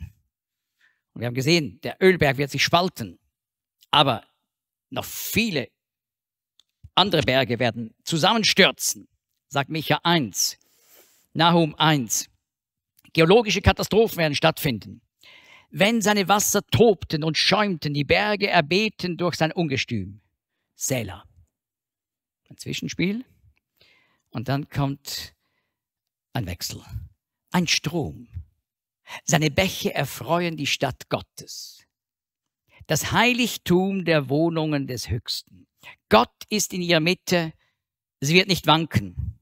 Und wir haben gesehen, der Ölberg wird sich spalten, aber noch viele andere Berge werden zusammenstürzen, sagt Micha 1, Nahum 1. Geologische Katastrophen werden stattfinden. Wenn seine Wasser tobten und schäumten, die Berge erbebten durch sein Ungestüm. Selah ein Zwischenspiel und dann kommt ein Wechsel, ein Strom. Seine Bäche erfreuen die Stadt Gottes, das Heiligtum der Wohnungen des Höchsten. Gott ist in ihrer Mitte, sie wird nicht wanken.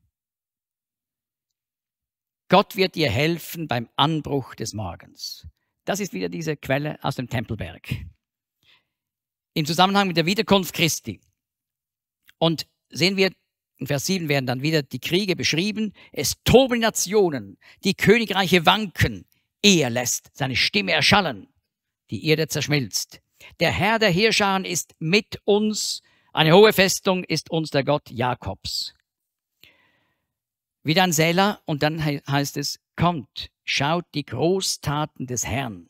Gott wird ihr helfen beim Anbruch des Morgens. Das ist wieder diese Quelle aus dem Tempelberg. Im Zusammenhang mit der Wiederkunft Christi. Und sehen wir, in Vers 7 werden dann wieder die Kriege beschrieben. Es toben Nationen, die Königreiche wanken. Er lässt seine Stimme erschallen. Die Erde zerschmilzt. Der Herr der Heerscharen ist mit uns. Eine hohe Festung ist uns der Gott Jakobs. Wieder ein Säler und dann heißt es, kommt, schaut die Großtaten des Herrn,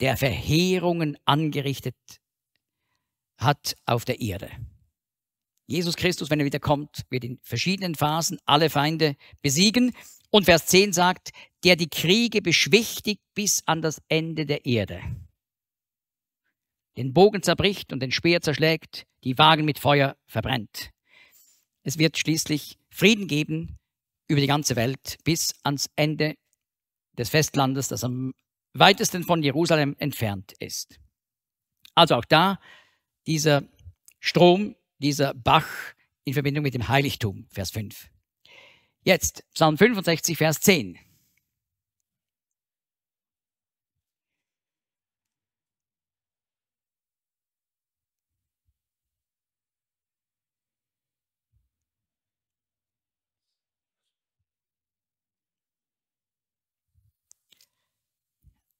der Verheerungen angerichtet hat auf der Erde. Jesus Christus, wenn er wiederkommt, wird in verschiedenen Phasen alle Feinde besiegen. Und Vers 10 sagt, der die Kriege beschwichtigt bis an das Ende der Erde. Den Bogen zerbricht und den Speer zerschlägt, die Wagen mit Feuer verbrennt. Es wird schließlich Frieden geben über die ganze Welt bis ans Ende des Festlandes, das am weitesten von Jerusalem entfernt ist. Also auch da dieser Strom dieser Bach in Verbindung mit dem Heiligtum, Vers 5. Jetzt, Psalm 65, Vers 10.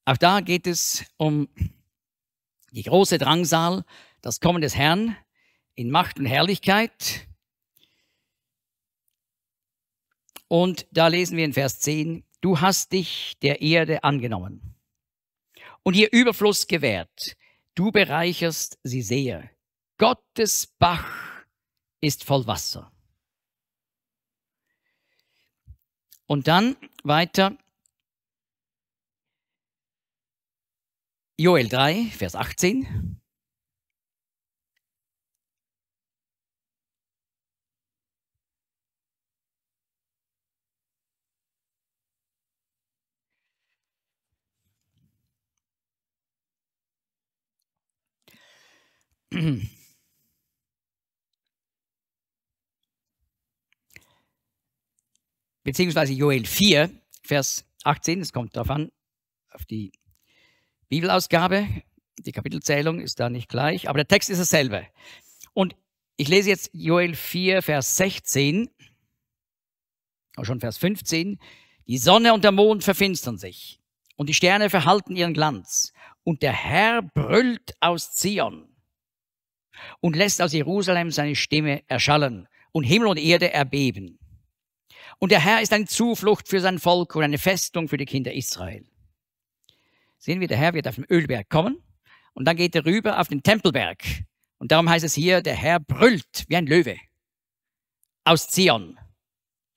Auch da geht es um die große Drangsal, das Kommen des Herrn in Macht und Herrlichkeit. Und da lesen wir in Vers 10, du hast dich der Erde angenommen und ihr Überfluss gewährt. Du bereicherst sie sehr. Gottes Bach ist voll Wasser. Und dann weiter. Joel 3, Vers 18. Beziehungsweise Joel 4, Vers 18, es kommt darauf an, auf die Bibelausgabe, die Kapitelzählung ist da nicht gleich, aber der Text ist dasselbe. Und ich lese jetzt Joel 4, Vers 16, auch schon Vers 15. Die Sonne und der Mond verfinstern sich und die Sterne verhalten ihren Glanz und der Herr brüllt aus Zion und lässt aus Jerusalem seine Stimme erschallen und Himmel und Erde erbeben. Und der Herr ist eine Zuflucht für sein Volk und eine Festung für die Kinder Israel. Sehen wir, der Herr wird auf den Ölberg kommen und dann geht er rüber auf den Tempelberg. Und darum heißt es hier, der Herr brüllt wie ein Löwe aus Zion.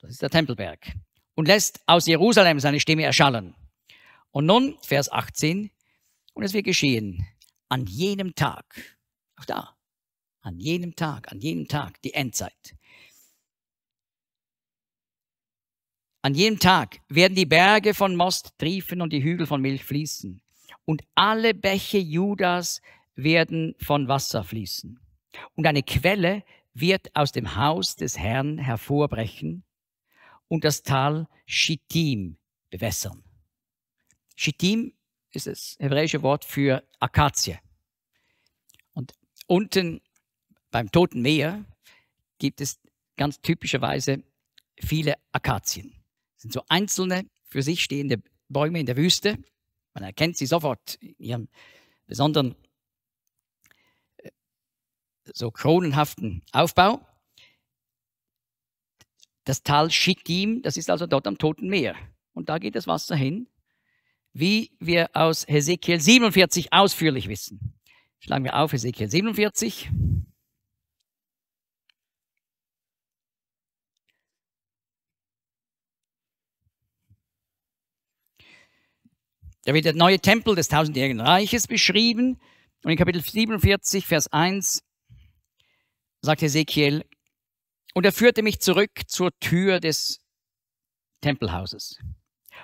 Das ist der Tempelberg. Und lässt aus Jerusalem seine Stimme erschallen. Und nun, Vers 18, und es wird geschehen, an jenem Tag, auch da, an jenem Tag, an jenem Tag die Endzeit. An jenem Tag werden die Berge von Most triefen und die Hügel von Milch fließen. Und alle Bäche Judas werden von Wasser fließen. Und eine Quelle wird aus dem Haus des Herrn hervorbrechen und das Tal Schittim bewässern. Schittim ist das hebräische Wort für Akazie. Und unten beim Toten Meer gibt es ganz typischerweise viele Akazien. Das sind so einzelne für sich stehende Bäume in der Wüste. Man erkennt sie sofort in ihrem besonderen, äh, so kronenhaften Aufbau. Das Tal Schickim, das ist also dort am Toten Meer. Und da geht das Wasser hin, wie wir aus Hesekiel 47 ausführlich wissen. Schlagen wir auf Hesekiel 47. Da wird der neue Tempel des tausendjährigen Reiches beschrieben. Und in Kapitel 47, Vers 1 sagt Ezekiel, und er führte mich zurück zur Tür des Tempelhauses.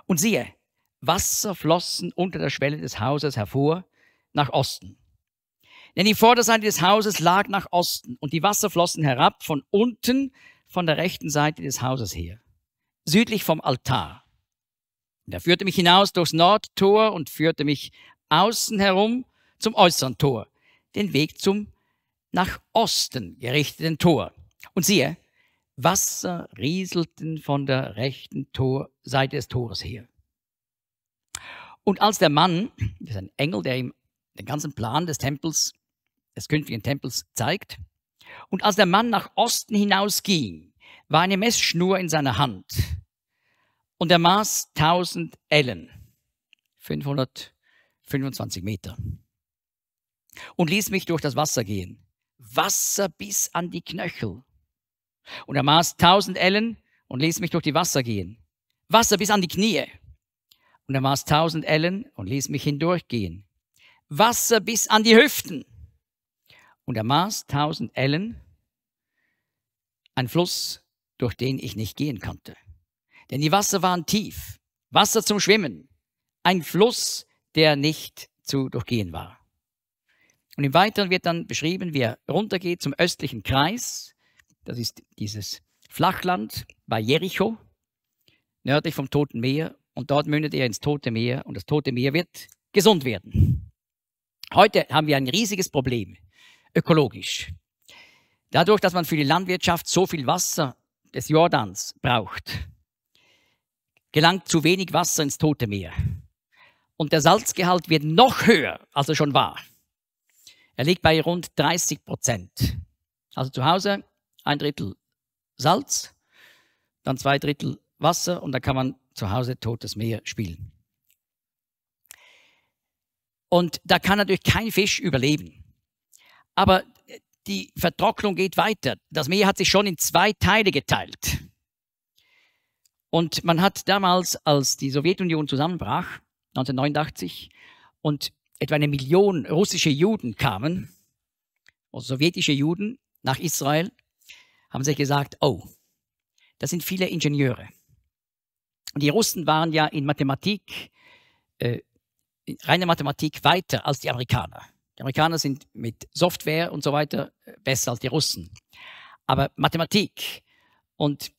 Und siehe, Wasser flossen unter der Schwelle des Hauses hervor nach Osten. Denn die Vorderseite des Hauses lag nach Osten und die Wasser flossen herab von unten von der rechten Seite des Hauses her, südlich vom Altar. Und er führte mich hinaus durchs Nordtor und führte mich außen herum zum äußeren Tor, den Weg zum nach Osten gerichteten Tor. Und siehe, Wasser rieselten von der rechten Torseite des Tores her. Und als der Mann, das ist ein Engel, der ihm den ganzen Plan des Tempels, des künftigen Tempels zeigt, und als der Mann nach Osten hinausging, war eine Messschnur in seiner Hand und er maß 1000 Ellen, 525 Meter. Und ließ mich durch das Wasser gehen. Wasser bis an die Knöchel. Und er maß 1000 Ellen und ließ mich durch die Wasser gehen. Wasser bis an die Knie. Und er maß 1000 Ellen und ließ mich hindurchgehen. Wasser bis an die Hüften. Und er maß 1000 Ellen, ein Fluss, durch den ich nicht gehen konnte denn die Wasser waren tief, Wasser zum Schwimmen, ein Fluss, der nicht zu durchgehen war. Und im Weiteren wird dann beschrieben, wie er runtergeht zum östlichen Kreis, das ist dieses Flachland bei Jericho, nördlich vom Toten Meer, und dort mündet er ins Tote Meer, und das Tote Meer wird gesund werden. Heute haben wir ein riesiges Problem, ökologisch. Dadurch, dass man für die Landwirtschaft so viel Wasser des Jordans braucht, gelangt zu wenig Wasser ins Tote Meer. Und der Salzgehalt wird noch höher, als er schon war. Er liegt bei rund 30 Prozent. Also zu Hause ein Drittel Salz, dann zwei Drittel Wasser und dann kann man zu Hause totes Meer spielen. Und da kann natürlich kein Fisch überleben. Aber die Vertrocknung geht weiter. Das Meer hat sich schon in zwei Teile geteilt. Und man hat damals, als die Sowjetunion zusammenbrach, 1989, und etwa eine Million russische Juden kamen, also sowjetische Juden, nach Israel, haben sie gesagt, oh, das sind viele Ingenieure. Und die Russen waren ja in Mathematik, äh, in reiner Mathematik weiter als die Amerikaner. Die Amerikaner sind mit Software und so weiter äh, besser als die Russen. Aber Mathematik und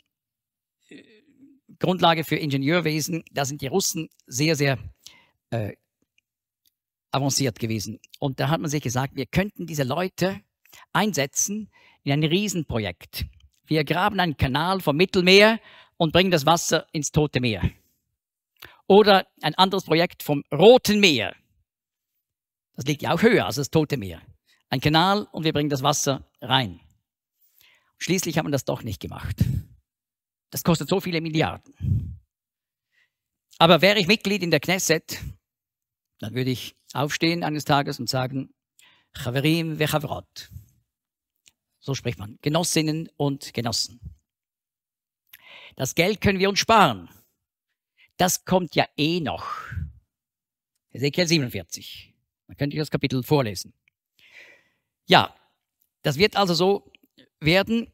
Grundlage für Ingenieurwesen, da sind die Russen sehr, sehr äh, avanciert gewesen. Und da hat man sich gesagt, wir könnten diese Leute einsetzen in ein Riesenprojekt. Wir graben einen Kanal vom Mittelmeer und bringen das Wasser ins Tote Meer. Oder ein anderes Projekt vom Roten Meer. Das liegt ja auch höher als das Tote Meer. Ein Kanal und wir bringen das Wasser rein. Schließlich haben wir das doch nicht gemacht. Das kostet so viele Milliarden. Aber wäre ich Mitglied in der Knesset, dann würde ich aufstehen eines Tages und sagen, Chaverim vechavrot. So spricht man. Genossinnen und Genossen. Das Geld können wir uns sparen. Das kommt ja eh noch. Ezekiel 47. Man könnte das Kapitel vorlesen. Ja, das wird also so werden,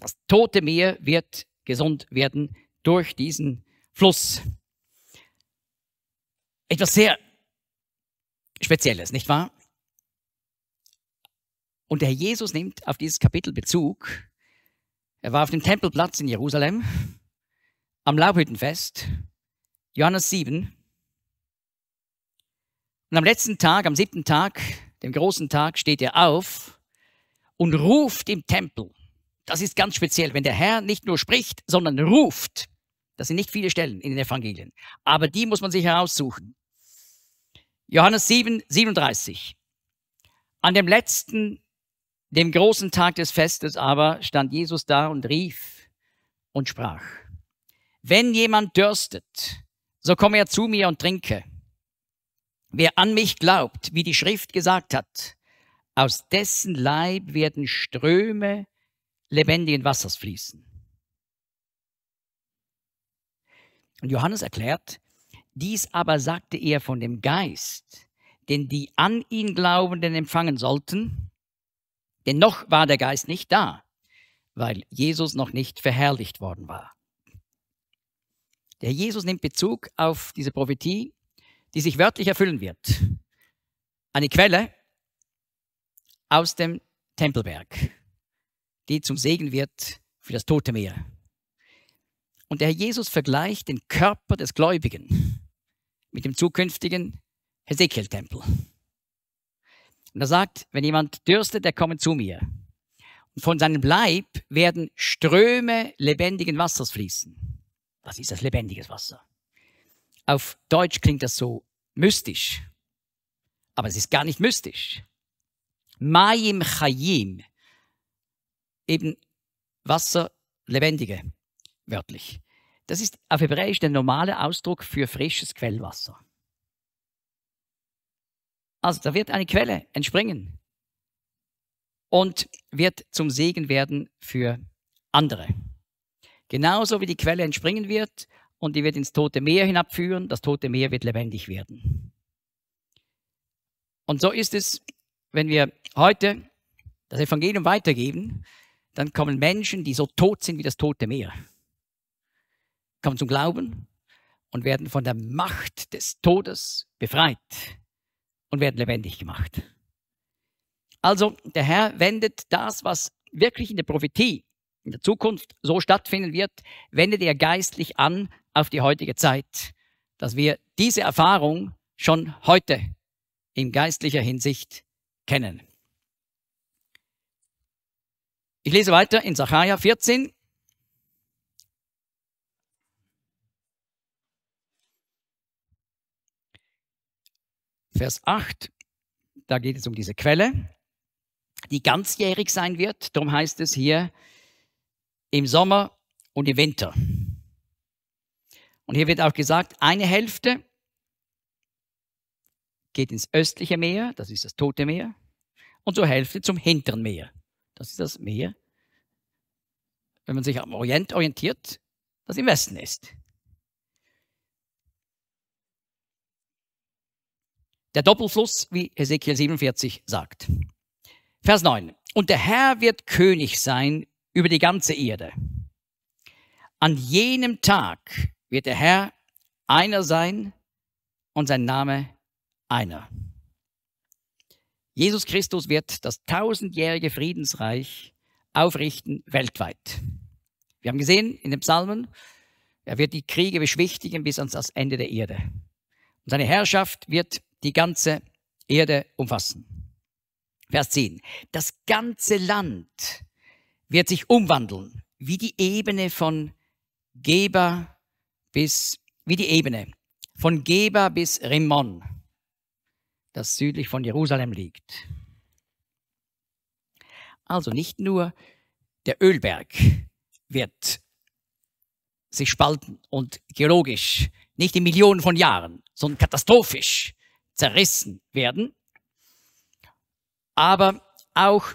das tote Meer wird gesund werden durch diesen Fluss. Etwas sehr Spezielles, nicht wahr? Und der Herr Jesus nimmt auf dieses Kapitel Bezug. Er war auf dem Tempelplatz in Jerusalem, am Laubhüttenfest, Johannes 7. Und am letzten Tag, am siebten Tag, dem großen Tag, steht er auf und ruft im Tempel das ist ganz speziell, wenn der Herr nicht nur spricht, sondern ruft. Das sind nicht viele Stellen in den Evangelien, aber die muss man sich heraussuchen. Johannes 7, 37. An dem letzten, dem großen Tag des Festes aber stand Jesus da und rief und sprach, wenn jemand dürstet, so komme er zu mir und trinke. Wer an mich glaubt, wie die Schrift gesagt hat, aus dessen Leib werden Ströme lebendigen Wassers fließen. Und Johannes erklärt, dies aber sagte er von dem Geist, den die an ihn Glaubenden empfangen sollten, denn noch war der Geist nicht da, weil Jesus noch nicht verherrlicht worden war. Der Jesus nimmt Bezug auf diese Prophetie, die sich wörtlich erfüllen wird. Eine Quelle aus dem Tempelberg die zum Segen wird für das tote Meer. Und der Herr Jesus vergleicht den Körper des Gläubigen mit dem zukünftigen Hesekiel-Tempel. Und er sagt, wenn jemand dürstet, der komme zu mir. Und von seinem Leib werden Ströme lebendigen Wassers fließen. Was ist das lebendiges Wasser? Auf Deutsch klingt das so mystisch. Aber es ist gar nicht mystisch. Mayim Chayim eben Wasser, lebendige, wörtlich. Das ist auf Hebräisch der normale Ausdruck für frisches Quellwasser. Also da wird eine Quelle entspringen und wird zum Segen werden für andere. Genauso wie die Quelle entspringen wird und die wird ins tote Meer hinabführen, das tote Meer wird lebendig werden. Und so ist es, wenn wir heute das Evangelium weitergeben, dann kommen Menschen, die so tot sind wie das tote Meer, kommen zum Glauben und werden von der Macht des Todes befreit und werden lebendig gemacht. Also der Herr wendet das, was wirklich in der Prophetie in der Zukunft so stattfinden wird, wendet er geistlich an auf die heutige Zeit, dass wir diese Erfahrung schon heute in geistlicher Hinsicht kennen. Ich lese weiter in Zachariah 14. Vers 8, da geht es um diese Quelle, die ganzjährig sein wird. Darum heißt es hier im Sommer und im Winter. Und hier wird auch gesagt, eine Hälfte geht ins östliche Meer, das ist das Tote Meer, und zur Hälfte zum hinteren Meer das ist das Meer. Wenn man sich am Orient orientiert, das im Westen ist. Der Doppelfluss, wie Hesekiel 47 sagt. Vers 9. Und der Herr wird König sein über die ganze Erde. An jenem Tag wird der Herr einer sein und sein Name einer. Jesus Christus wird das tausendjährige Friedensreich aufrichten weltweit. Wir haben gesehen in den Psalmen, er wird die Kriege beschwichtigen bis ans Ende der Erde. Und seine Herrschaft wird die ganze Erde umfassen. Vers 10. Das ganze Land wird sich umwandeln, wie die Ebene von Geber bis, wie die Ebene von Geber bis Rimmon das südlich von Jerusalem liegt. Also nicht nur der Ölberg wird sich spalten und geologisch nicht in Millionen von Jahren, sondern katastrophisch zerrissen werden, aber auch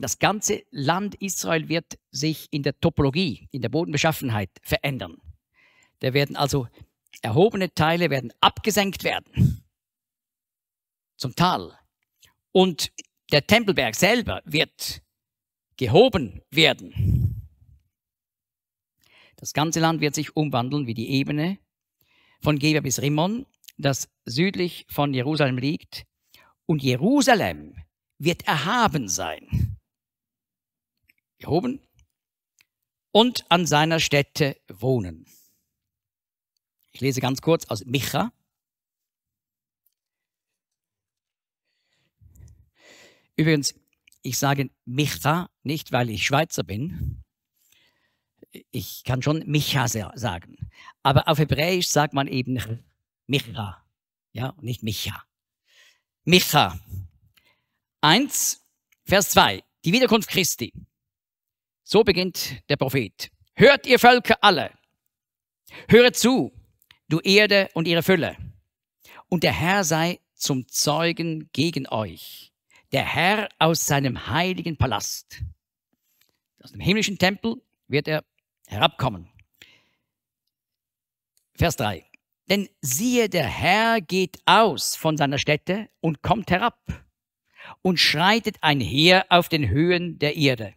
das ganze Land Israel wird sich in der Topologie, in der Bodenbeschaffenheit verändern. Da werden also erhobene Teile werden abgesenkt werden zum Tal. Und der Tempelberg selber wird gehoben werden. Das ganze Land wird sich umwandeln wie die Ebene von Geber bis Rimmon, das südlich von Jerusalem liegt. Und Jerusalem wird erhaben sein. Gehoben und an seiner Stätte wohnen. Ich lese ganz kurz aus Micha Übrigens, ich sage Micha nicht, weil ich Schweizer bin. Ich kann schon Micha sagen. Aber auf Hebräisch sagt man eben mhm. Micha. Ja, nicht Micha. Micha. 1, Vers 2. Die Wiederkunft Christi. So beginnt der Prophet. Hört ihr Völker alle. Höre zu, du Erde und ihre Fülle. Und der Herr sei zum Zeugen gegen euch der Herr aus seinem heiligen Palast. Aus dem himmlischen Tempel wird er herabkommen. Vers 3. Denn siehe, der Herr geht aus von seiner Stätte und kommt herab und schreitet einher auf den Höhen der Erde.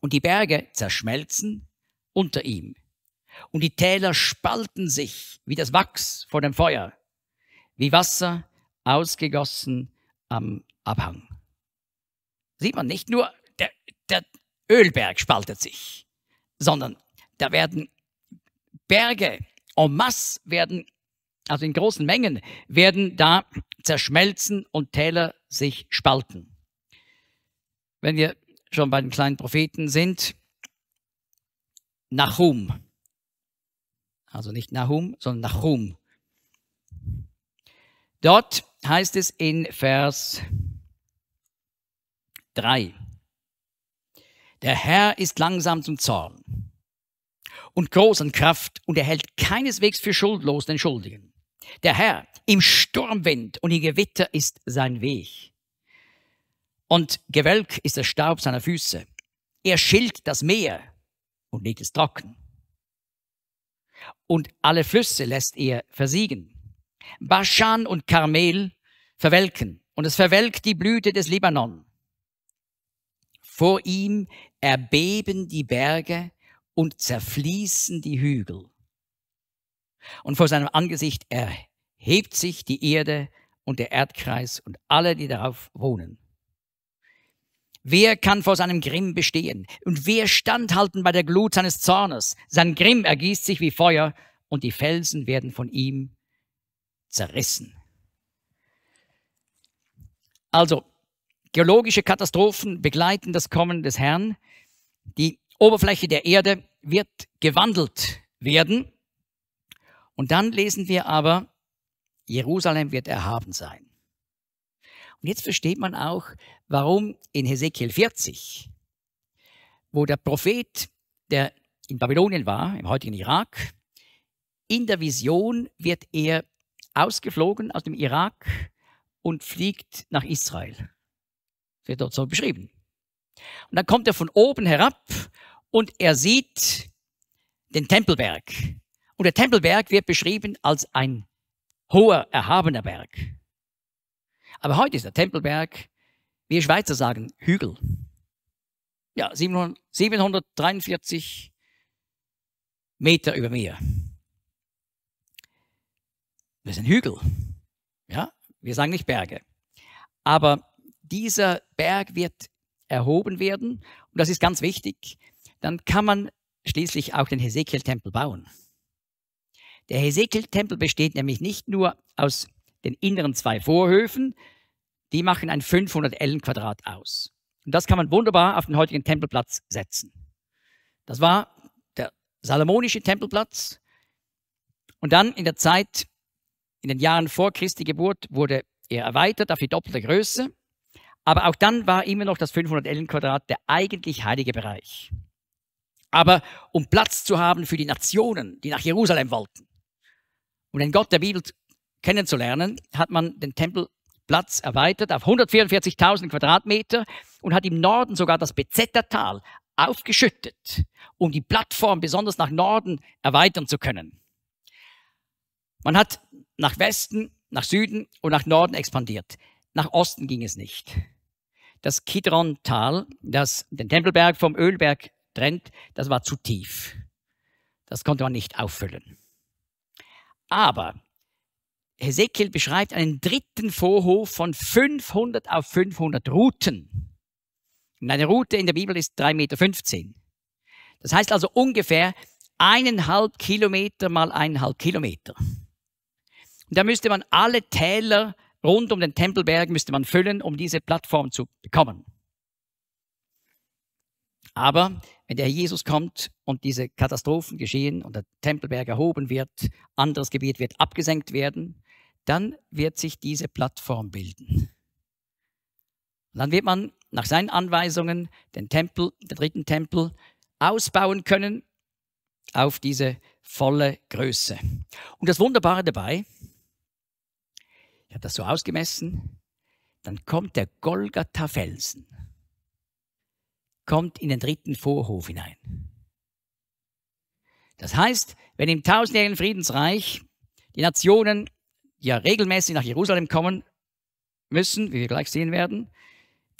Und die Berge zerschmelzen unter ihm. Und die Täler spalten sich wie das Wachs vor dem Feuer, wie Wasser ausgegossen am Abhang. Sieht man nicht nur, der, der Ölberg spaltet sich, sondern da werden Berge en masse werden, also in großen Mengen, werden da zerschmelzen und Täler sich spalten. Wenn wir schon bei den kleinen Propheten sind, Nachum. Also nicht Nahum, sondern Nachum. Dort heißt es in Vers 3. Der Herr ist langsam zum Zorn und groß an Kraft und er hält keineswegs für schuldlos den Schuldigen. Der Herr im Sturmwind und im Gewitter ist sein Weg. Und Gewölk ist der Staub seiner Füße. Er schilt das Meer und legt es trocken. Und alle Flüsse lässt er versiegen. Baschan und Karmel verwelken und es verwelkt die Blüte des Libanon. Vor ihm erbeben die Berge und zerfließen die Hügel. Und vor seinem Angesicht erhebt sich die Erde und der Erdkreis und alle, die darauf wohnen. Wer kann vor seinem Grimm bestehen? Und wer standhalten bei der Glut seines Zornes? Sein Grimm ergießt sich wie Feuer und die Felsen werden von ihm zerrissen. Also, geologische Katastrophen begleiten das Kommen des Herrn. Die Oberfläche der Erde wird gewandelt werden. Und dann lesen wir aber, Jerusalem wird erhaben sein. Und jetzt versteht man auch, warum in Hesekiel 40, wo der Prophet, der in Babylonien war, im heutigen Irak, in der Vision wird er ausgeflogen aus dem Irak und fliegt nach Israel. Das wird dort so beschrieben. Und dann kommt er von oben herab und er sieht den Tempelberg. Und der Tempelberg wird beschrieben als ein hoher, erhabener Berg. Aber heute ist der Tempelberg, wir Schweizer sagen, Hügel. Ja, 743 Meter über Meer. Das sind Hügel. Ja, wir sagen nicht Berge. Aber dieser Berg wird erhoben werden. Und das ist ganz wichtig. Dann kann man schließlich auch den Hesekiel-Tempel bauen. Der Hesekiel-Tempel besteht nämlich nicht nur aus den inneren zwei Vorhöfen, die machen ein 500 Ellen Quadrat aus. Und das kann man wunderbar auf den heutigen Tempelplatz setzen. Das war der salomonische Tempelplatz. Und dann in der Zeit in den Jahren vor Christi Geburt wurde er erweitert auf die doppelte Größe, aber auch dann war immer noch das 500 Ellen Quadrat der eigentlich heilige Bereich. Aber um Platz zu haben für die Nationen, die nach Jerusalem wollten, um den Gott der Bibel kennenzulernen, hat man den Tempelplatz erweitert auf 144.000 Quadratmeter und hat im Norden sogar das Bezettertal aufgeschüttet, um die Plattform besonders nach Norden erweitern zu können. Man hat nach Westen, nach Süden und nach Norden expandiert. Nach Osten ging es nicht. Das Kidron-Tal, das den Tempelberg vom Ölberg trennt, das war zu tief. Das konnte man nicht auffüllen. Aber Hesekiel beschreibt einen dritten Vorhof von 500 auf 500 Routen. Und eine Route in der Bibel ist 3,15 Meter. Das heißt also ungefähr eineinhalb Kilometer mal eineinhalb Kilometer. Und da müsste man alle Täler rund um den Tempelberg müsste man füllen, um diese Plattform zu bekommen. Aber wenn der Jesus kommt und diese Katastrophen geschehen und der Tempelberg erhoben wird, anderes Gebiet wird abgesenkt werden, dann wird sich diese Plattform bilden. Und dann wird man nach seinen Anweisungen den Tempel, den dritten Tempel, ausbauen können auf diese volle Größe. Und das Wunderbare dabei, hat das so ausgemessen. Dann kommt der Golgatha-Felsen, kommt in den dritten Vorhof hinein. Das heißt, wenn im tausendjährigen Friedensreich die Nationen, ja regelmäßig nach Jerusalem kommen müssen, wie wir gleich sehen werden,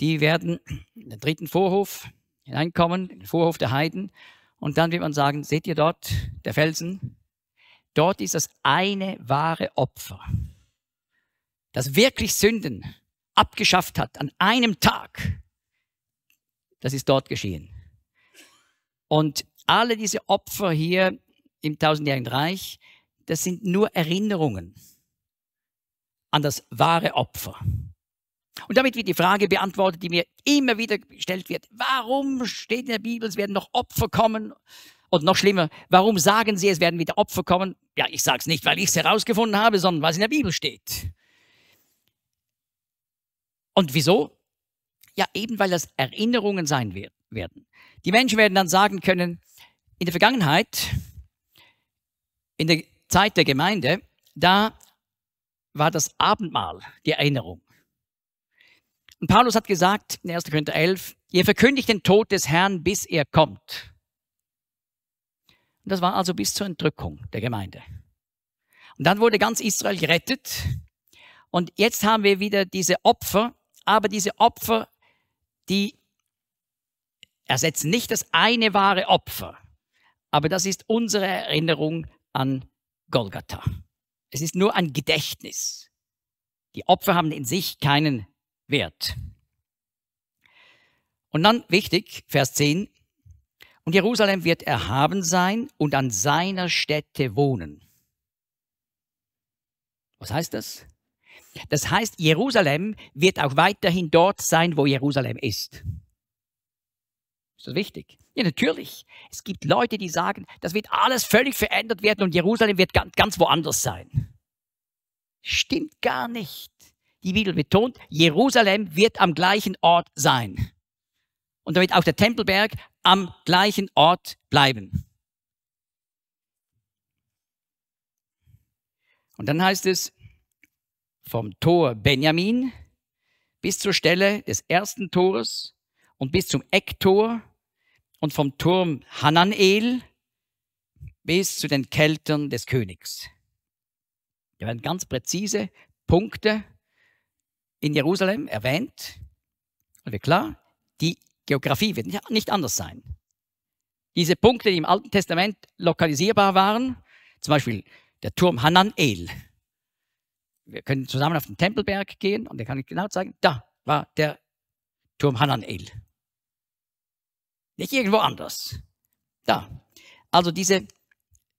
die werden in den dritten Vorhof hineinkommen, in den Vorhof der Heiden. Und dann wird man sagen, seht ihr dort, der Felsen, dort ist das eine wahre Opfer das wirklich Sünden abgeschafft hat an einem Tag, das ist dort geschehen. Und alle diese Opfer hier im tausendjährigen Reich, das sind nur Erinnerungen an das wahre Opfer. Und damit wird die Frage beantwortet, die mir immer wieder gestellt wird, warum steht in der Bibel, es werden noch Opfer kommen? Und noch schlimmer, warum sagen sie, es werden wieder Opfer kommen? Ja, ich sage es nicht, weil ich es herausgefunden habe, sondern weil es in der Bibel steht. Und wieso? Ja, eben weil das Erinnerungen sein werden. Die Menschen werden dann sagen können, in der Vergangenheit, in der Zeit der Gemeinde, da war das Abendmahl die Erinnerung. Und Paulus hat gesagt in 1. Korinther 11, ihr verkündigt den Tod des Herrn, bis er kommt. Und das war also bis zur Entrückung der Gemeinde. Und dann wurde ganz Israel gerettet. Und jetzt haben wir wieder diese Opfer, aber diese Opfer, die ersetzen nicht das eine wahre Opfer, aber das ist unsere Erinnerung an Golgatha. Es ist nur ein Gedächtnis. Die Opfer haben in sich keinen Wert. Und dann wichtig, Vers 10, und Jerusalem wird erhaben sein und an seiner Stätte wohnen. Was heißt das? Das heißt, Jerusalem wird auch weiterhin dort sein, wo Jerusalem ist. Ist das wichtig? Ja, natürlich. Es gibt Leute, die sagen, das wird alles völlig verändert werden und Jerusalem wird ganz, woanders sein. Stimmt gar nicht. Die Bibel betont, Jerusalem wird am gleichen Ort sein. Und damit auch der Tempelberg am gleichen Ort bleiben. Und dann heißt es, vom Tor Benjamin bis zur Stelle des ersten Tores und bis zum Ecktor und vom Turm Hananel bis zu den Keltern des Königs. Da werden ganz präzise Punkte in Jerusalem erwähnt. Und wir klar, die Geografie wird nicht anders sein. Diese Punkte, die im Alten Testament lokalisierbar waren, zum Beispiel der Turm Hananel, wir können zusammen auf den Tempelberg gehen und der kann ich genau zeigen, da war der Turm Hananel. Nicht irgendwo anders. Da. Also diese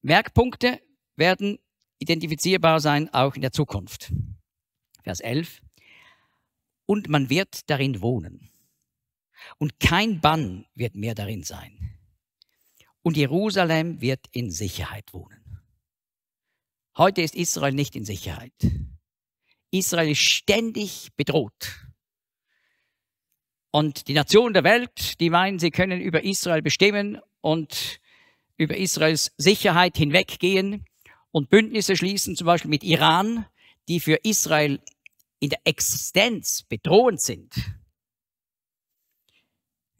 Merkpunkte werden identifizierbar sein, auch in der Zukunft. Vers 11. Und man wird darin wohnen. Und kein Bann wird mehr darin sein. Und Jerusalem wird in Sicherheit wohnen. Heute ist Israel nicht in Sicherheit. Israel ist ständig bedroht. Und die Nationen der Welt, die meinen, sie können über Israel bestimmen und über Israels Sicherheit hinweggehen und Bündnisse schließen, zum Beispiel mit Iran, die für Israel in der Existenz bedrohend sind.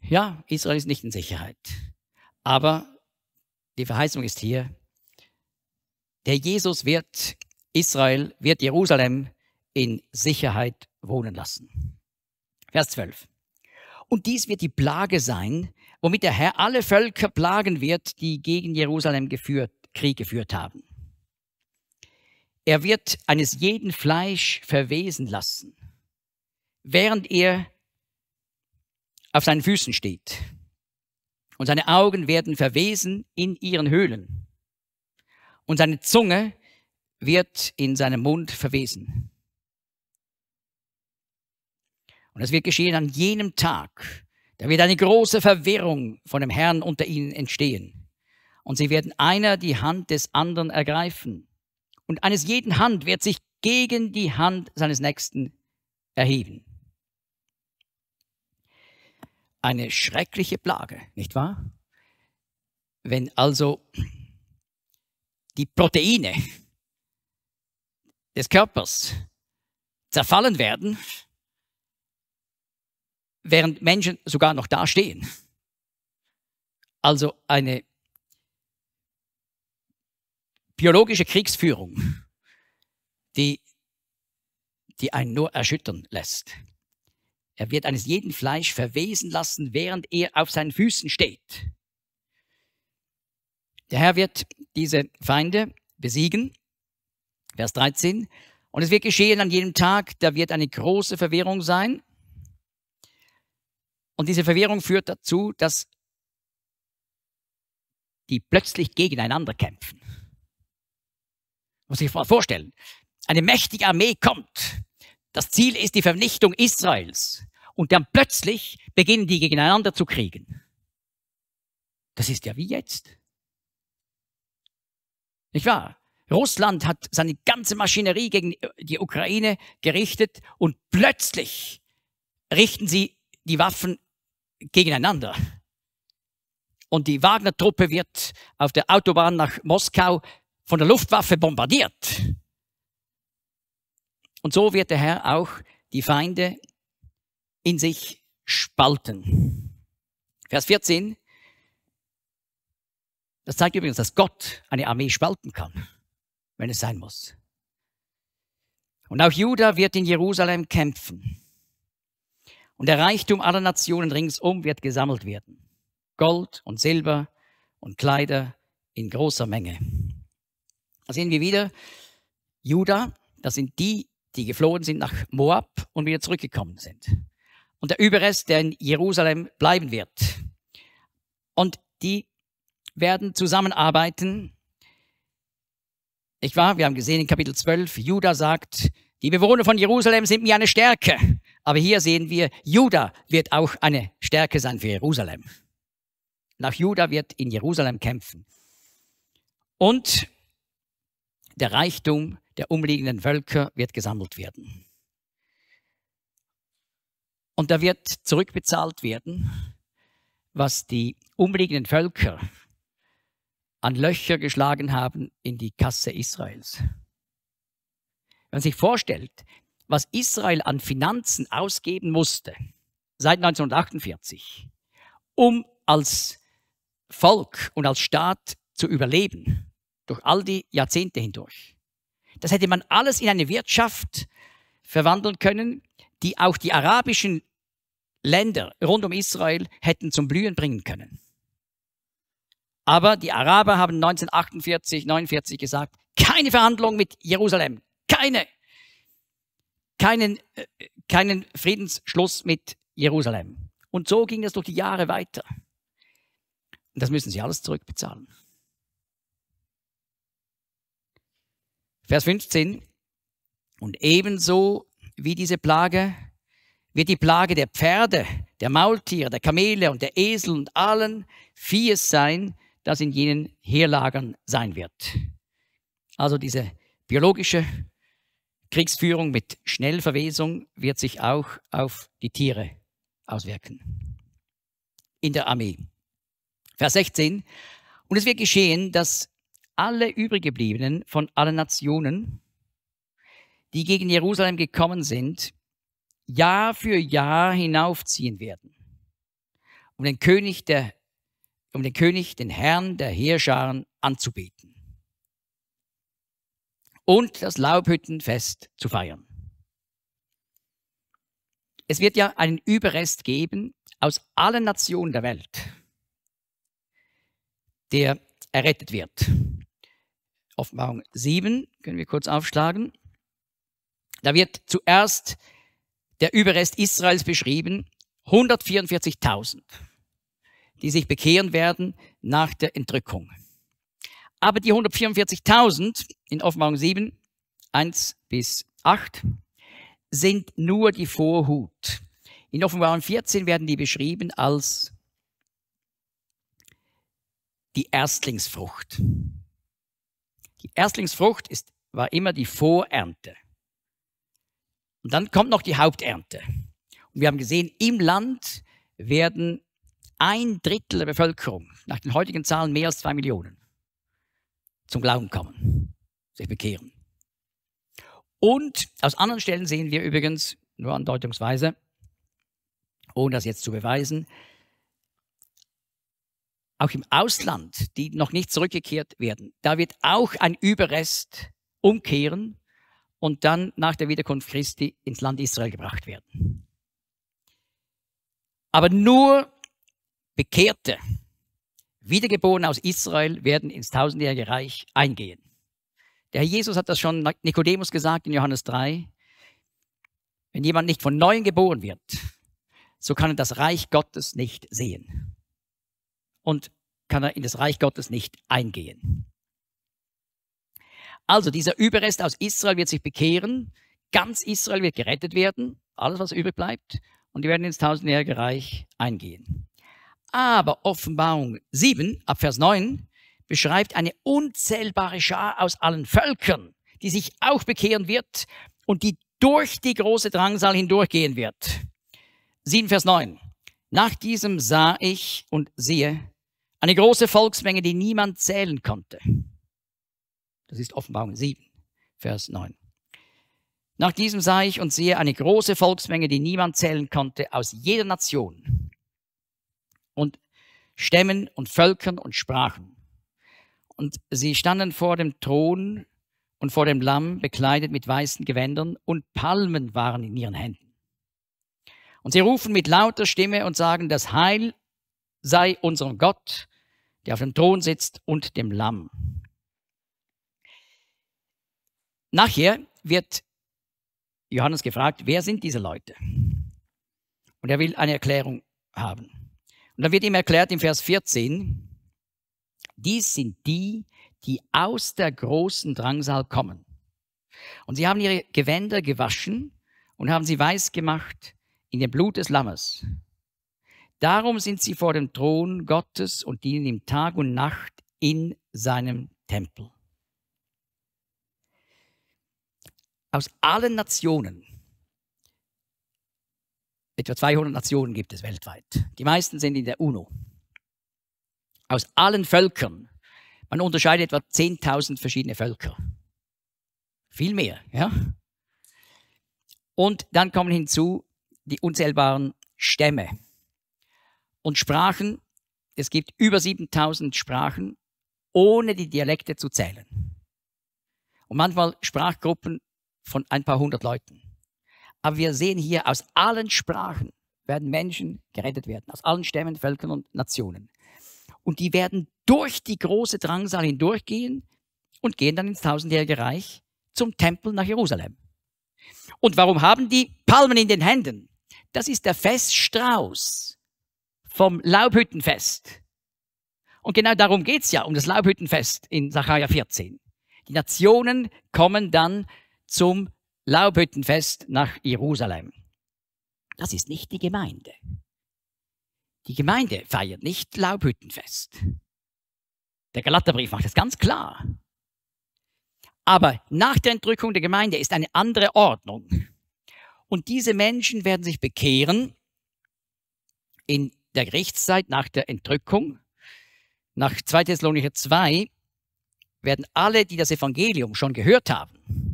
Ja, Israel ist nicht in Sicherheit. Aber die Verheißung ist hier, der Jesus wird Israel, wird Jerusalem in Sicherheit wohnen lassen. Vers 12. Und dies wird die Plage sein, womit der Herr alle Völker plagen wird, die gegen Jerusalem geführt, Krieg geführt haben. Er wird eines jeden Fleisch verwesen lassen, während er auf seinen Füßen steht. Und seine Augen werden verwesen in ihren Höhlen. Und seine Zunge wird in seinem Mund verwesen. Und es wird geschehen an jenem Tag. Da wird eine große Verwirrung von dem Herrn unter ihnen entstehen. Und sie werden einer die Hand des anderen ergreifen. Und eines jeden Hand wird sich gegen die Hand seines Nächsten erheben. Eine schreckliche Plage, nicht wahr? Wenn also die Proteine des Körpers zerfallen werden, während Menschen sogar noch da stehen. Also eine biologische Kriegsführung, die, die einen nur erschüttern lässt. Er wird eines jeden Fleisch verwesen lassen, während er auf seinen Füßen steht. Der Herr wird diese Feinde besiegen. Vers 13. Und es wird geschehen an jedem Tag, da wird eine große Verwirrung sein und diese Verwirrung führt dazu, dass die plötzlich gegeneinander kämpfen. Muss ich mal vorstellen. Eine mächtige Armee kommt. Das Ziel ist die Vernichtung Israels. Und dann plötzlich beginnen die gegeneinander zu kriegen. Das ist ja wie jetzt. Nicht wahr? Russland hat seine ganze Maschinerie gegen äh, die Ukraine gerichtet und plötzlich richten sie die Waffen gegeneinander. Und die Wagner-Truppe wird auf der Autobahn nach Moskau von der Luftwaffe bombardiert. Und so wird der Herr auch die Feinde in sich spalten. Vers 14. Das zeigt übrigens, dass Gott eine Armee spalten kann, wenn es sein muss. Und auch Judah wird in Jerusalem kämpfen. Und der Reichtum aller Nationen ringsum wird gesammelt werden. Gold und Silber und Kleider in großer Menge. Da sehen wir wieder Juda, das sind die, die geflohen sind nach Moab und wieder zurückgekommen sind. Und der Überrest, der in Jerusalem bleiben wird. Und die werden zusammenarbeiten. Ich war, wir haben gesehen in Kapitel 12, Juda sagt, die Bewohner von Jerusalem sind mir eine Stärke. Aber hier sehen wir, Juda wird auch eine Stärke sein für Jerusalem. Nach Juda wird in Jerusalem kämpfen. Und der Reichtum der umliegenden Völker wird gesammelt werden. Und da wird zurückbezahlt werden, was die umliegenden Völker an Löcher geschlagen haben in die Kasse Israels. Wenn man sich vorstellt, was Israel an Finanzen ausgeben musste seit 1948, um als Volk und als Staat zu überleben, durch all die Jahrzehnte hindurch. Das hätte man alles in eine Wirtschaft verwandeln können, die auch die arabischen Länder rund um Israel hätten zum Blühen bringen können. Aber die Araber haben 1948, 49 gesagt, keine Verhandlung mit Jerusalem keine, keinen, äh, keinen Friedensschluss mit Jerusalem. Und so ging das durch die Jahre weiter. Und das müssen sie alles zurückbezahlen. Vers 15. Und ebenso wie diese Plage wird die Plage der Pferde, der Maultiere, der Kamele und der Esel und allen Viehes sein, das in jenen Heerlagern sein wird. Also diese biologische Kriegsführung mit Schnellverwesung wird sich auch auf die Tiere auswirken. In der Armee. Vers 16. Und es wird geschehen, dass alle übriggebliebenen von allen Nationen, die gegen Jerusalem gekommen sind, Jahr für Jahr hinaufziehen werden, um den König, der, um den, König den Herrn der Heerscharen anzubeten und das Laubhüttenfest zu feiern. Es wird ja einen Überrest geben aus allen Nationen der Welt, der errettet wird. Offenbarung 7 können wir kurz aufschlagen. Da wird zuerst der Überrest Israels beschrieben, 144.000, die sich bekehren werden nach der Entrückung. Aber die 144.000 in Offenbarung 7, 1 bis 8, sind nur die Vorhut. In Offenbarung 14 werden die beschrieben als die Erstlingsfrucht. Die Erstlingsfrucht ist, war immer die Vorernte. Und dann kommt noch die Haupternte. Und wir haben gesehen, im Land werden ein Drittel der Bevölkerung, nach den heutigen Zahlen mehr als zwei Millionen, zum Glauben kommen, sich bekehren. Und aus anderen Stellen sehen wir übrigens, nur andeutungsweise, ohne das jetzt zu beweisen, auch im Ausland, die noch nicht zurückgekehrt werden, da wird auch ein Überrest umkehren und dann nach der Wiederkunft Christi ins Land Israel gebracht werden. Aber nur Bekehrte, Wiedergeborene aus Israel werden ins tausendjährige Reich eingehen. Der Herr Jesus hat das schon Nikodemus gesagt in Johannes 3. Wenn jemand nicht von neuem geboren wird, so kann er das Reich Gottes nicht sehen. Und kann er in das Reich Gottes nicht eingehen. Also dieser Überrest aus Israel wird sich bekehren, ganz Israel wird gerettet werden, alles was übrig bleibt, und die werden ins tausendjährige Reich eingehen. Aber Offenbarung 7 ab Vers 9 beschreibt eine unzählbare Schar aus allen Völkern, die sich auch bekehren wird und die durch die große Drangsal hindurchgehen wird. 7 Vers 9. Nach diesem sah ich und siehe eine große Volksmenge, die niemand zählen konnte. Das ist Offenbarung 7, Vers 9. Nach diesem sah ich und siehe eine große Volksmenge, die niemand zählen konnte, aus jeder Nation, und Stämmen und Völkern und Sprachen. Und sie standen vor dem Thron und vor dem Lamm, bekleidet mit weißen Gewändern, und Palmen waren in ihren Händen. Und sie rufen mit lauter Stimme und sagen, das Heil sei unserem Gott, der auf dem Thron sitzt, und dem Lamm. Nachher wird Johannes gefragt, wer sind diese Leute? Und er will eine Erklärung haben. Und da wird ihm erklärt im Vers 14, dies sind die, die aus der großen Drangsal kommen. Und sie haben ihre Gewänder gewaschen und haben sie weiß gemacht in dem Blut des Lammes. Darum sind sie vor dem Thron Gottes und dienen ihm Tag und Nacht in seinem Tempel. Aus allen Nationen Etwa 200 Nationen gibt es weltweit. Die meisten sind in der UNO. Aus allen Völkern. Man unterscheidet etwa 10.000 verschiedene Völker. Viel mehr, ja? Und dann kommen hinzu die unzählbaren Stämme und Sprachen. Es gibt über 7000 Sprachen, ohne die Dialekte zu zählen. Und manchmal Sprachgruppen von ein paar hundert Leuten. Aber wir sehen hier, aus allen Sprachen werden Menschen gerettet werden, aus allen Stämmen, Völkern und Nationen. Und die werden durch die große Drangsal hindurchgehen und gehen dann ins tausendjährige Reich zum Tempel nach Jerusalem. Und warum haben die Palmen in den Händen? Das ist der Feststrauß vom Laubhüttenfest. Und genau darum geht's ja, um das Laubhüttenfest in Sacharja 14. Die Nationen kommen dann zum Laubhüttenfest nach Jerusalem. Das ist nicht die Gemeinde. Die Gemeinde feiert nicht Laubhüttenfest. Der Galaterbrief macht das ganz klar. Aber nach der Entrückung der Gemeinde ist eine andere Ordnung. Und diese Menschen werden sich bekehren in der Gerichtszeit nach der Entrückung. Nach 2 Thessalonicher 2 werden alle, die das Evangelium schon gehört haben,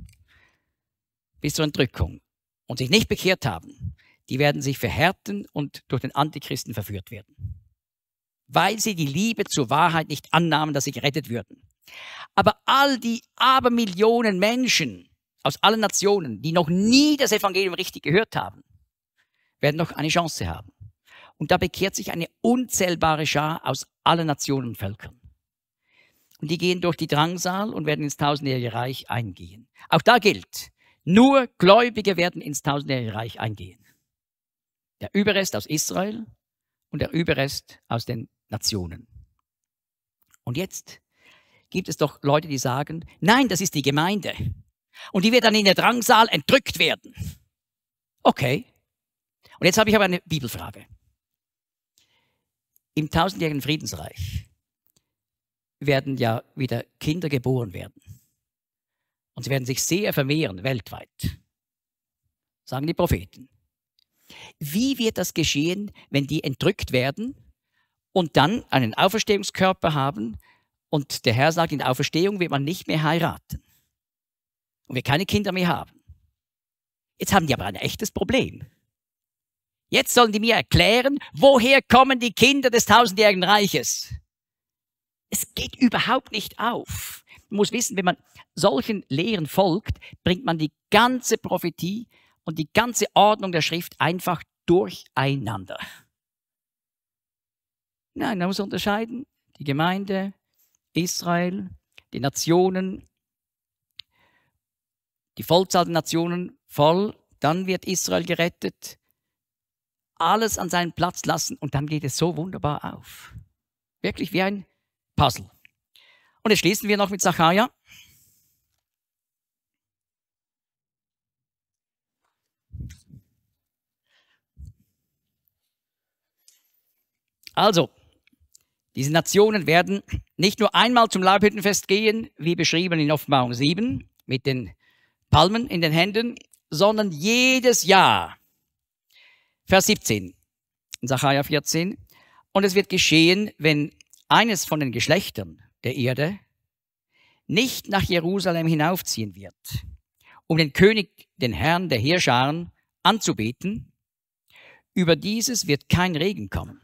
bis zur Entrückung und sich nicht bekehrt haben, die werden sich verhärten und durch den Antichristen verführt werden. Weil sie die Liebe zur Wahrheit nicht annahmen, dass sie gerettet würden. Aber all die Abermillionen Menschen aus allen Nationen, die noch nie das Evangelium richtig gehört haben, werden noch eine Chance haben. Und da bekehrt sich eine unzählbare Schar aus allen Nationen und Völkern. Und die gehen durch die Drangsal und werden ins tausendjährige Reich eingehen. Auch da gilt, nur Gläubige werden ins tausendjährige Reich eingehen. Der Überrest aus Israel und der Überrest aus den Nationen. Und jetzt gibt es doch Leute, die sagen, nein, das ist die Gemeinde. Und die wird dann in der Drangsal entrückt werden. Okay. Und jetzt habe ich aber eine Bibelfrage. Im tausendjährigen Friedensreich werden ja wieder Kinder geboren werden. Und sie werden sich sehr vermehren weltweit, sagen die Propheten. Wie wird das geschehen, wenn die entrückt werden und dann einen Auferstehungskörper haben und der Herr sagt, in der Auferstehung wird man nicht mehr heiraten und wir keine Kinder mehr haben? Jetzt haben die aber ein echtes Problem. Jetzt sollen die mir erklären, woher kommen die Kinder des tausendjährigen Reiches? Es geht überhaupt nicht auf. Man muss wissen, wenn man solchen Lehren folgt, bringt man die ganze Prophetie und die ganze Ordnung der Schrift einfach durcheinander. Nein, man muss unterscheiden. Die Gemeinde, Israel, die Nationen, die Vollzahl der Nationen voll, dann wird Israel gerettet, alles an seinen Platz lassen und dann geht es so wunderbar auf. Wirklich wie ein Puzzle. Und jetzt schließen wir noch mit Sacharja. Also, diese Nationen werden nicht nur einmal zum Laubhüttenfest gehen, wie beschrieben in Offenbarung 7, mit den Palmen in den Händen, sondern jedes Jahr. Vers 17 in Sacharja 14. Und es wird geschehen, wenn eines von den Geschlechtern der Erde nicht nach Jerusalem hinaufziehen wird, um den König, den Herrn der Heerscharen anzubeten, über dieses wird kein Regen kommen.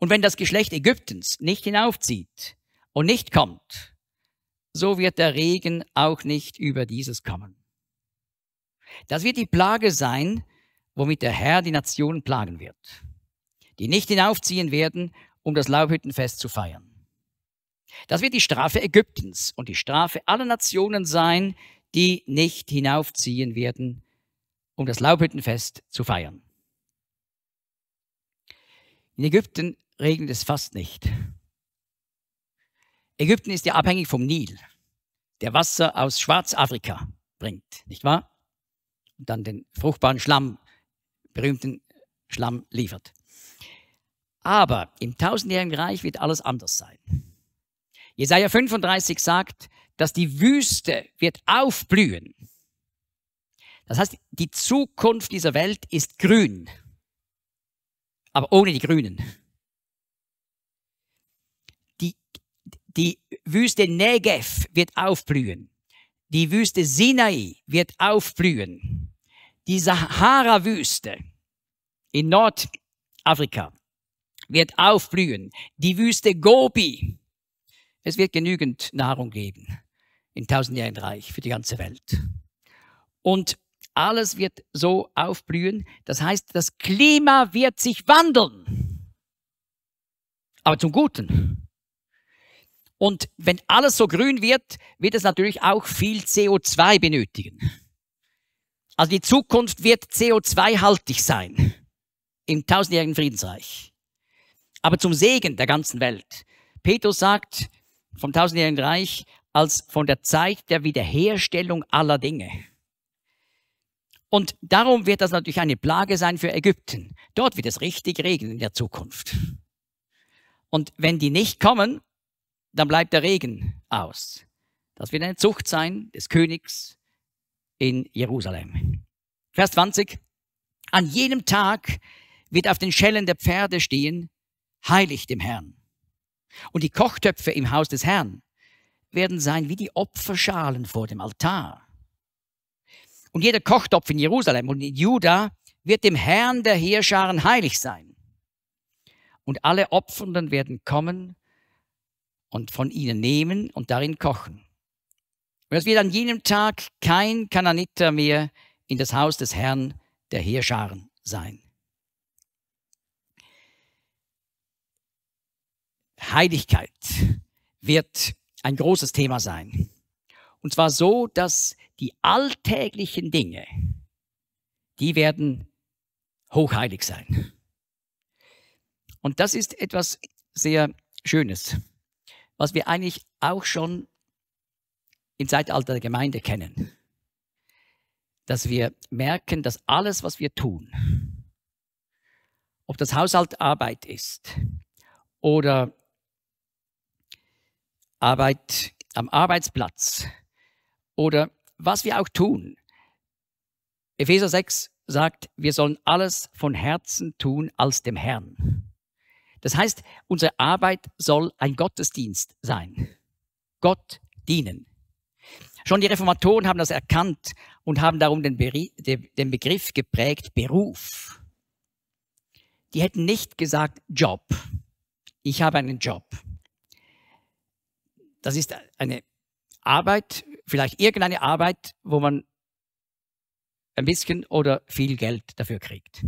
Und wenn das Geschlecht Ägyptens nicht hinaufzieht und nicht kommt, so wird der Regen auch nicht über dieses kommen. Das wird die Plage sein, womit der Herr die Nationen plagen wird, die nicht hinaufziehen werden, um das Laubhüttenfest zu feiern. Das wird die Strafe Ägyptens und die Strafe aller Nationen sein, die nicht hinaufziehen werden, um das Laubhüttenfest zu feiern. In Ägypten regnet es fast nicht. Ägypten ist ja abhängig vom Nil, der Wasser aus Schwarzafrika bringt, nicht wahr? Und dann den fruchtbaren Schlamm, berühmten Schlamm liefert. Aber im tausendjährigen Reich wird alles anders sein. Jesaja 35 sagt, dass die Wüste wird aufblühen. Das heißt, die Zukunft dieser Welt ist grün, aber ohne die Grünen. Die, die Wüste Negev wird aufblühen. Die Wüste Sinai wird aufblühen. Die Sahara-Wüste in Nordafrika wird aufblühen. Die Wüste Gobi es wird genügend Nahrung geben im tausendjährigen Reich für die ganze Welt. Und alles wird so aufblühen. Das heißt, das Klima wird sich wandeln. Aber zum Guten. Und wenn alles so grün wird, wird es natürlich auch viel CO2 benötigen. Also die Zukunft wird CO2-haltig sein im tausendjährigen Friedensreich. Aber zum Segen der ganzen Welt. Petrus sagt, vom tausendjährigen Reich als von der Zeit der Wiederherstellung aller Dinge. Und darum wird das natürlich eine Plage sein für Ägypten. Dort wird es richtig regnen in der Zukunft. Und wenn die nicht kommen, dann bleibt der Regen aus. Das wird eine Zucht sein des Königs in Jerusalem. Vers 20. An jenem Tag wird auf den Schellen der Pferde stehen, heilig dem Herrn. Und die Kochtöpfe im Haus des Herrn werden sein wie die Opferschalen vor dem Altar. Und jeder Kochtopf in Jerusalem und in Juda wird dem Herrn der Heerscharen heilig sein. Und alle Opfernden werden kommen und von ihnen nehmen und darin kochen. Und es wird an jenem Tag kein Kananiter mehr in das Haus des Herrn der Heerscharen sein. Heiligkeit wird ein großes Thema sein. Und zwar so, dass die alltäglichen Dinge, die werden hochheilig sein. Und das ist etwas sehr Schönes, was wir eigentlich auch schon im Zeitalter der Gemeinde kennen. Dass wir merken, dass alles, was wir tun, ob das Haushaltarbeit ist oder Arbeit, am Arbeitsplatz oder was wir auch tun. Epheser 6 sagt, wir sollen alles von Herzen tun als dem Herrn. Das heißt, unsere Arbeit soll ein Gottesdienst sein. Gott dienen. Schon die Reformatoren haben das erkannt und haben darum den, Begriff geprägt, Beruf. Die hätten nicht gesagt Job. Ich habe einen Job. Das ist eine Arbeit, vielleicht irgendeine Arbeit, wo man ein bisschen oder viel Geld dafür kriegt.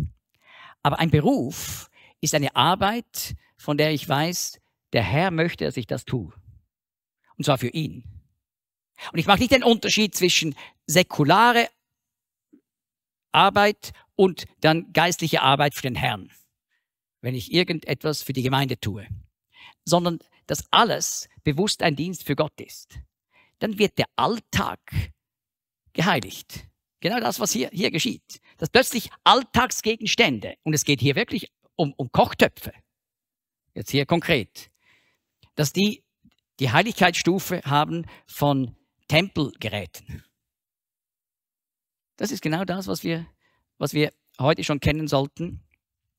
Aber ein Beruf ist eine Arbeit, von der ich weiß, der Herr möchte, dass ich das tue. Und zwar für ihn. Und ich mache nicht den Unterschied zwischen säkulare Arbeit und dann geistliche Arbeit für den Herrn, wenn ich irgendetwas für die Gemeinde tue, sondern dass alles bewusst ein Dienst für Gott ist, dann wird der Alltag geheiligt. Genau das, was hier, hier geschieht. Dass plötzlich Alltagsgegenstände, und es geht hier wirklich um, um Kochtöpfe, jetzt hier konkret, dass die die Heiligkeitsstufe haben von Tempelgeräten. Das ist genau das, was wir, was wir heute schon kennen sollten,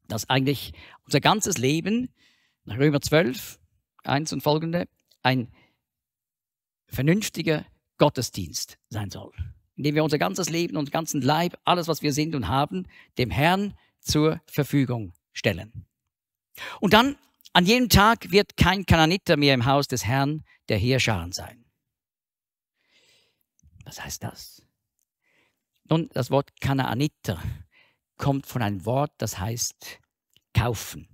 dass eigentlich unser ganzes Leben nach Römer 12 1 und folgende, ein vernünftiger Gottesdienst sein soll, indem wir unser ganzes Leben, unseren ganzen Leib, alles, was wir sind und haben, dem Herrn zur Verfügung stellen. Und dann, an jenem Tag wird kein Kananiter mehr im Haus des Herrn der Heerscharen sein. Was heißt das? Nun, das Wort Kanaaniter kommt von einem Wort, das heißt kaufen.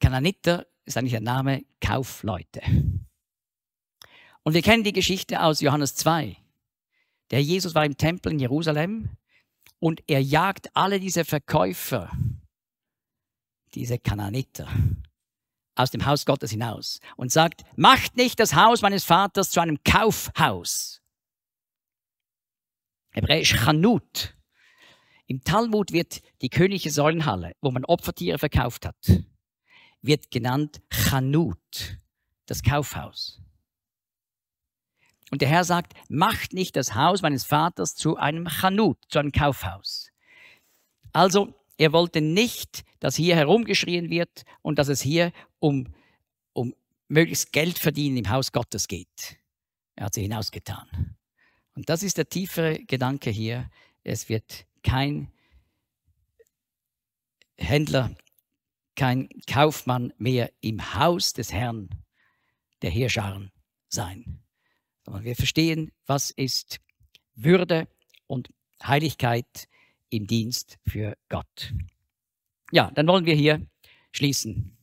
Kananiter ist eigentlich der Name Kaufleute. Und wir kennen die Geschichte aus Johannes 2. Der Jesus war im Tempel in Jerusalem und er jagt alle diese Verkäufer, diese Kananiter, aus dem Haus Gottes hinaus und sagt, macht nicht das Haus meines Vaters zu einem Kaufhaus. Hebräisch Chanut. Im Talmud wird die königliche Säulenhalle, wo man Opfertiere verkauft hat, wird genannt Chanut, das Kaufhaus. Und der Herr sagt, macht nicht das Haus meines Vaters zu einem Chanut, zu einem Kaufhaus. Also, er wollte nicht, dass hier herumgeschrien wird und dass es hier um, um möglichst Geld verdienen im Haus Gottes geht. Er hat sie hinausgetan. Und das ist der tiefere Gedanke hier. Es wird kein Händler kein Kaufmann mehr im Haus des Herrn der Heerscharen sein. Sondern wir verstehen, was ist Würde und Heiligkeit im Dienst für Gott. Ja, dann wollen wir hier schließen.